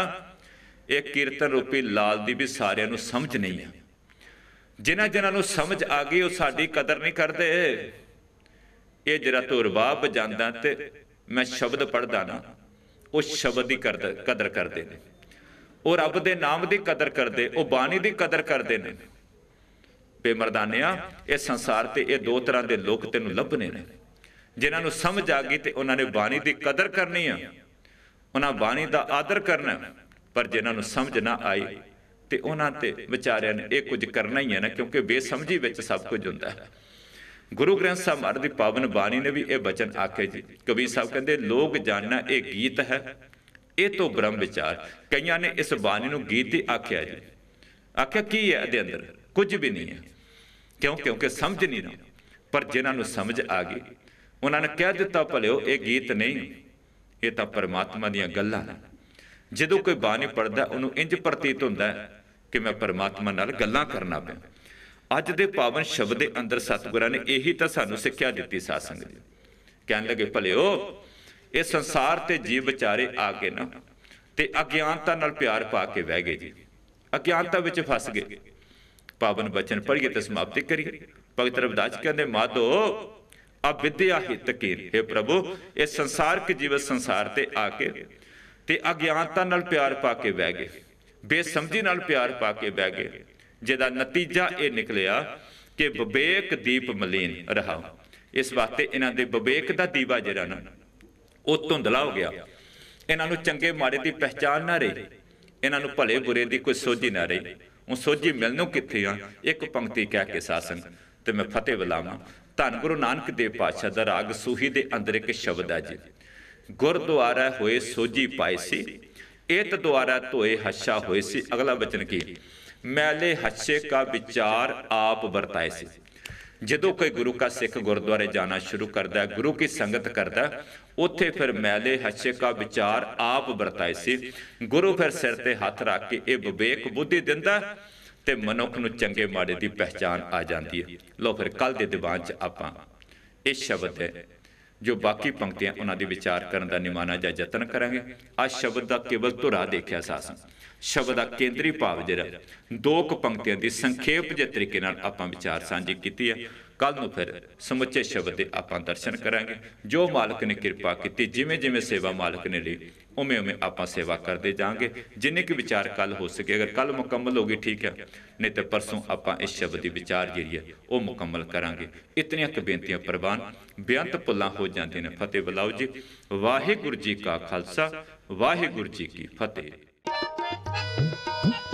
ਇਹ ਕੀਰਤਨ ਰੂਪੀ ਲਾਲ ਦੀ ਵੀ ਸਾਰਿਆਂ ਨੂੰ ਸਮਝ ਨਹੀਂ ਆ ਜਿਨ੍ਹਾਂ ਜਿਨ੍ਹਾਂ ਨੂੰ ਸਮਝ ਆ ਗਈ ਉਹ ਸਾਡੀ ਕਦਰ ਨਹੀਂ ਕਰਦੇ ਇਹ ਜਿਹੜਾ ਤੂੰ ਰਬਾਬ ਤੇ ਮੈਂ ਸ਼ਬਦ ਪੜਦਾ ਨਾ ਉਹ ਸ਼ਬਦ ਦੀ ਕਦਰ ਕਰਦੇ ਨੇ ਉਹ ਰੱਬ ਦੇ ਨਾਮ ਦੀ ਕਦਰ ਕਰਦੇ ਉਹ ਬਾਣੀ ਦੀ ਕਦਰ ਕਰਦੇ ਨੇ ਬੇਮਰਦਾਨਿਆ ਇਹ ਸੰਸਾਰ ਤੇ ਇਹ ਦੋ ਤਰ੍ਹਾਂ ਦੇ ਲੋਕ ਤੈਨੂੰ ਲੱਭਨੇ ਨੇ ਜਿਨ੍ਹਾਂ ਨੂੰ ਸਮਝ ਆ ਗਈ ਤੇ ਉਹਨਾਂ ਨੇ ਬਾਣੀ ਦੀ ਕਦਰ ਕਰਨੀ ਆ ਉਹਨਾਂ ਬਾਣੀ ਦਾ ਆਦਰ ਕਰਨਾ ਪਰ ਜਿਨ੍ਹਾਂ ਨੂੰ ਸਮਝ ਨਾ ਆਈ ਤੇ ਉਹਨਾਂ ਤੇ ਵਿਚਾਰਿਆਂ ਨੇ ਇਹ ਕੁਝ ਕਰਨਾ ਹੀ ਹੈ ਨਾ ਕਿਉਂਕਿ ਬੇਸਮਝੀ ਵਿੱਚ ਸਭ ਕੁਝ ਹੁੰਦਾ ਹੈ ਗੁਰੂ ਗ੍ਰੰਥ ਸਾਹਿਬ ਮਹਾਰਾਜ ਦੀ ਪਾਵਨ ਬਾਣੀ ਨੇ ਵੀ ਇਹ ਬਚਨ ਆਖੇ ਜੀ ਕਵੀ ਸਾਹਿਬ ਕਹਿੰਦੇ ਲੋਕ ਜਾਣਨਾ ਇਹ ਗੀਤ ਹੈ ਇਹ ਤੋਂ ਬ੍ਰਹਮ ਵਿਚਾਰ ਕਈਆਂ ਨੇ ਇਸ ਬਾਣੀ ਨੂੰ ਗੀਤ ਹੀ ਆਖਿਆ ਜੀ ਆਖਿਆ ਕੀ ਹੈ ਇਹਦੇ ਅੰਦਰ ਕੁਝ ਵੀ ਨਹੀਂ ਹੈ ਕਿਉਂ ਕਿਉਂਕਿ ਸਮਝ ਨਹੀਂ ਰਹਾ ਪਰ ਜਿਨ੍ਹਾਂ ਨੂੰ ਸਮਝ ਆ ਗਈ ਉਹਨਾਂ ਨੇ ਕਹਿ ਦਿੱਤਾ ਭਲਿਓ ਇਹ ਗੀਤ ਨਹੀਂ ਇਹ ਤਾਂ ਪਰਮਾਤਮਾ ਦੀਆਂ ਗੱਲਾਂ ਨੇ ਜਦੋਂ ਕੋਈ ਬਾਣੀ ਪੜਦਾ ਉਹਨੂੰ ਇੰਜ ਪ੍ਰਤੀਤ ਹੁੰਦਾ ਕਿ ਮੈਂ ਪਰਮਾਤਮਾ ਨਾਲ ਗੱਲਾਂ ਕਰਨਾ ਪਿਆ ਅੱਜ ਦੇ ਪਾਵਨ ਸ਼ਬਦ ਦੇ ਅੰਦਰ ਸਤਿਗੁਰਾਂ ਨੇ ਇਹੀ ਤਾਂ ਸਾਨੂੰ ਸਿੱਖਿਆ ਦਿੱਤੀ ਸਾਧ ਸੰਗਤ ਕਹਿਣ ਲੱਗੇ ਭਲਿਓ ਇਹ ਸੰਸਾਰ ਤੇ ਜੀਵ ਵਿਚਾਰੇ ਆ ਕੇ ਨਾ ਤੇ ਅਗਿਆਨਤਾ ਨਾਲ ਪਿਆਰ ਪਾ ਕੇ ਵਹਿ ਗਏ ਜੀ ਅਗਿਆਨਤਾ ਵਿੱਚ ਫਸ ਗਏ ਪਾਵਨ ਬਚਨ ਪੜ੍ਹੀਏ ਤੇ ਸਮਾਪਤੀ ਕਰੀਏ ਭਗਤ ਰਵਿਦਾਸ ਕਹਿੰਦੇ ਮਾਧੋ ਆ ਵਿਦਿਆ ਹਿਤ ਕੀ ਹੈ ਪ੍ਰਭੂ ਇਹ ਸੰਸਾਰਕ ਜੀਵ ਸੰਸਾਰ ਤੇ ਆ ਕੇ ਤੇ ਅਗਿਆਨਤਾ ਨਾਲ ਪਿਆਰ ਪਾ ਕੇ ਵਹਿ ਗਏ ਬੇਸਮਝੀ ਨਾਲ ਪਿਆਰ ਪਾ ਕੇ ਵਹਿ ਗਏ ਜਿਹਦਾ ਨਤੀਜਾ ਇਹ ਨਿਕਲਿਆ ਕਿ ਵਿਵੇਕ ਦੀਪ ਮਲੀਨ ਰਹਾ ਇਸ ਵਾਸਤੇ ਇਹਨਾਂ ਦੇ ਵਿਵੇਕ ਦਾ ਦੀਵਾ ਜਿਹੜਾ ਨਾ ਉਹ ਧੁੰਦਲਾ ਹੋ ਗਿਆ ਇਹਨਾਂ ਨੂੰ ਚੰਗੇ ਮਾੜੇ ਦੀ ਪਛਾਣ ਨਾ ਰਹੀ ਇਹਨਾਂ ਨੂੰ ਭਲੇ ਬੁਰੇ ਦੀ ਕੋਈ ਸੋਝੀ ਨਾ ਰਹੀ ਉਹ ਸੋਝੀ ਮਿਲਣੋਂ ਕਿੱਥੇ ਆ ਇੱਕ ਪੰਕਤੀ ਕਹਿ ਕੇ ਸਾਸਨ ਤੇ ਮੈਂ ਫਤਿਹ ਬੁਲਾਵਾਂ ਧੰਨ ਗੁਰੂ ਨਾਨਕ ਦੇਵ ਪਾਤਸ਼ਾਹ ਦਾ ਰਾਗ ਸੂਹੀ ਦੇ ਅੰਦਰ ਇੱਕ ਸ਼ਬਦ ਹੈ ਜੀ ਗੁਰਦੁਆਰਾ ਹੋਏ ਸੋਝੀ ਪਾਈ ਸੀ ਇਤ ਦੁਆਰਾ ਧੋਏ ਹੱਸ਼ਾ ਹੋਏ ਸੀ ਅਗਲਾ ਬਚਨ ਕੀ ਮੈਲੇ ਹੱਸ਼ੇ ਕਾ ਵਿਚਾਰ ਆਪ ਵਰਤਾਏ ਸੀ ਜਦੋਂ ਕੋਈ ਗੁਰੂ ਕਾ ਸਿੱਖ ਗੁਰਦੁਆਰੇ ਜਾਣਾ ਸ਼ੁਰੂ ਕਰਦਾ ਹੈ ਗੁਰੂ ਕੀ ਸੰਗਤ ਕਰਦਾ ਉੱਥੇ ਫਿਰ ਮੈਲੇ ਹੱਛੇ ਕਾ ਵਿਚਾਰ ਆਪ ਵਰਤਾਏ ਸੀ ਗੁਰੂ ਫਿਰ ਸਿਰ ਤੇ ਹੱਥ ਰੱਖ ਕੇ ਇਹ ਵਿਵੇਕ ਬੁੱਧੀ ਦਿੰਦਾ ਤੇ ਮਨੁੱਖ ਨੂੰ ਚੰਗੇ ਮਾੜੇ ਦੀ ਪਹਿਚਾਨ ਆ ਜਾਂਦੀ ਹੈ ਲੋ ਫਿਰ ਕੱਲ ਦੇ ਦੀਵਾਨ 'ਚ ਆਪਾਂ ਇਹ ਸ਼ਬਦ ਹੈ ਜੋ ਬਾਕੀ ਪੰਕਤੀਆਂ ਉਹਨਾਂ ਦੀ ਵਿਚਾਰ ਕਰਨ ਦਾ ਨਿਮਾਨਾ ਜਾਂ ਯਤਨ ਕਰਾਂਗੇ ਆ ਸ਼ਬਦ ਦਾ ਕੇਵਲ ਧੁਰਾ ਦੇਖਿਆ ਸਾਸ ਸ਼ਬਦ ਦਾ ਕੇਂਦਰੀ ਭਾਵ ਜਿਹੜਾ ਦੋ ਕੁ ਪੰਕਤੀਆਂ ਦੀ ਸੰਖੇਪ ਜਿਹੇ ਤਰੀਕੇ ਨਾਲ ਆਪਾਂ ਵਿਚਾਰ ਸਾਂਝੀ ਕੀਤੀ ਹੈ ਕੱਲ ਨੂੰ ਫਿਰ ਸਮੁੱਚੇ ਸ਼ਬਦ ਦੇ ਆਪਾਂ ਦਰਸ਼ਨ ਕਰਾਂਗੇ ਜੋ ਮਾਲਕ ਨੇ ਕਿਰਪਾ ਕੀਤੀ ਜਿਵੇਂ ਜਿਵੇਂ ਸੇਵਾ ਮਾਲਕ ਨੇ ਲਈ ਉਵੇਂ ਉਵੇਂ ਆਪਾਂ ਸੇਵਾ ਕਰਦੇ ਜਾਾਂਗੇ ਜਿੰਨੇ ਕਿ ਵਿਚਾਰ ਕੱਲ ਹੋ ਸਕੇ ਅਗਰ ਕੱਲ ਮੁਕੰਮਲ ਹੋ ਗਈ ਠੀਕ ਹੈ ਨਹੀਂ ਤੇ ਪਰਸੋਂ ਆਪਾਂ ਇਸ ਸ਼ਬਦ ਦੀ ਵਿਚਾਰ ਜਿਹੜੀ ਹੈ ਉਹ ਮੁਕੰਮਲ ਕਰਾਂਗੇ ਇਤਨੀਆਂ ਕੁ ਬੇਨਤੀਆਂ ਪ੍ਰਵਾਨ ਬਿਆੰਤ ਪੁੱਲਾਂ ਹੋ ਜਾਂਦੇ ਨੇ ਫਤਿਹ ਬਲਾਉ ਜੀ ਵਾਹਿਗੁਰੂ ਜੀ ਕਾ ਖਾਲਸਾ ਵਾਹਿਗੁਰੂ ਜੀ ਕੀ ਫਤਿਹ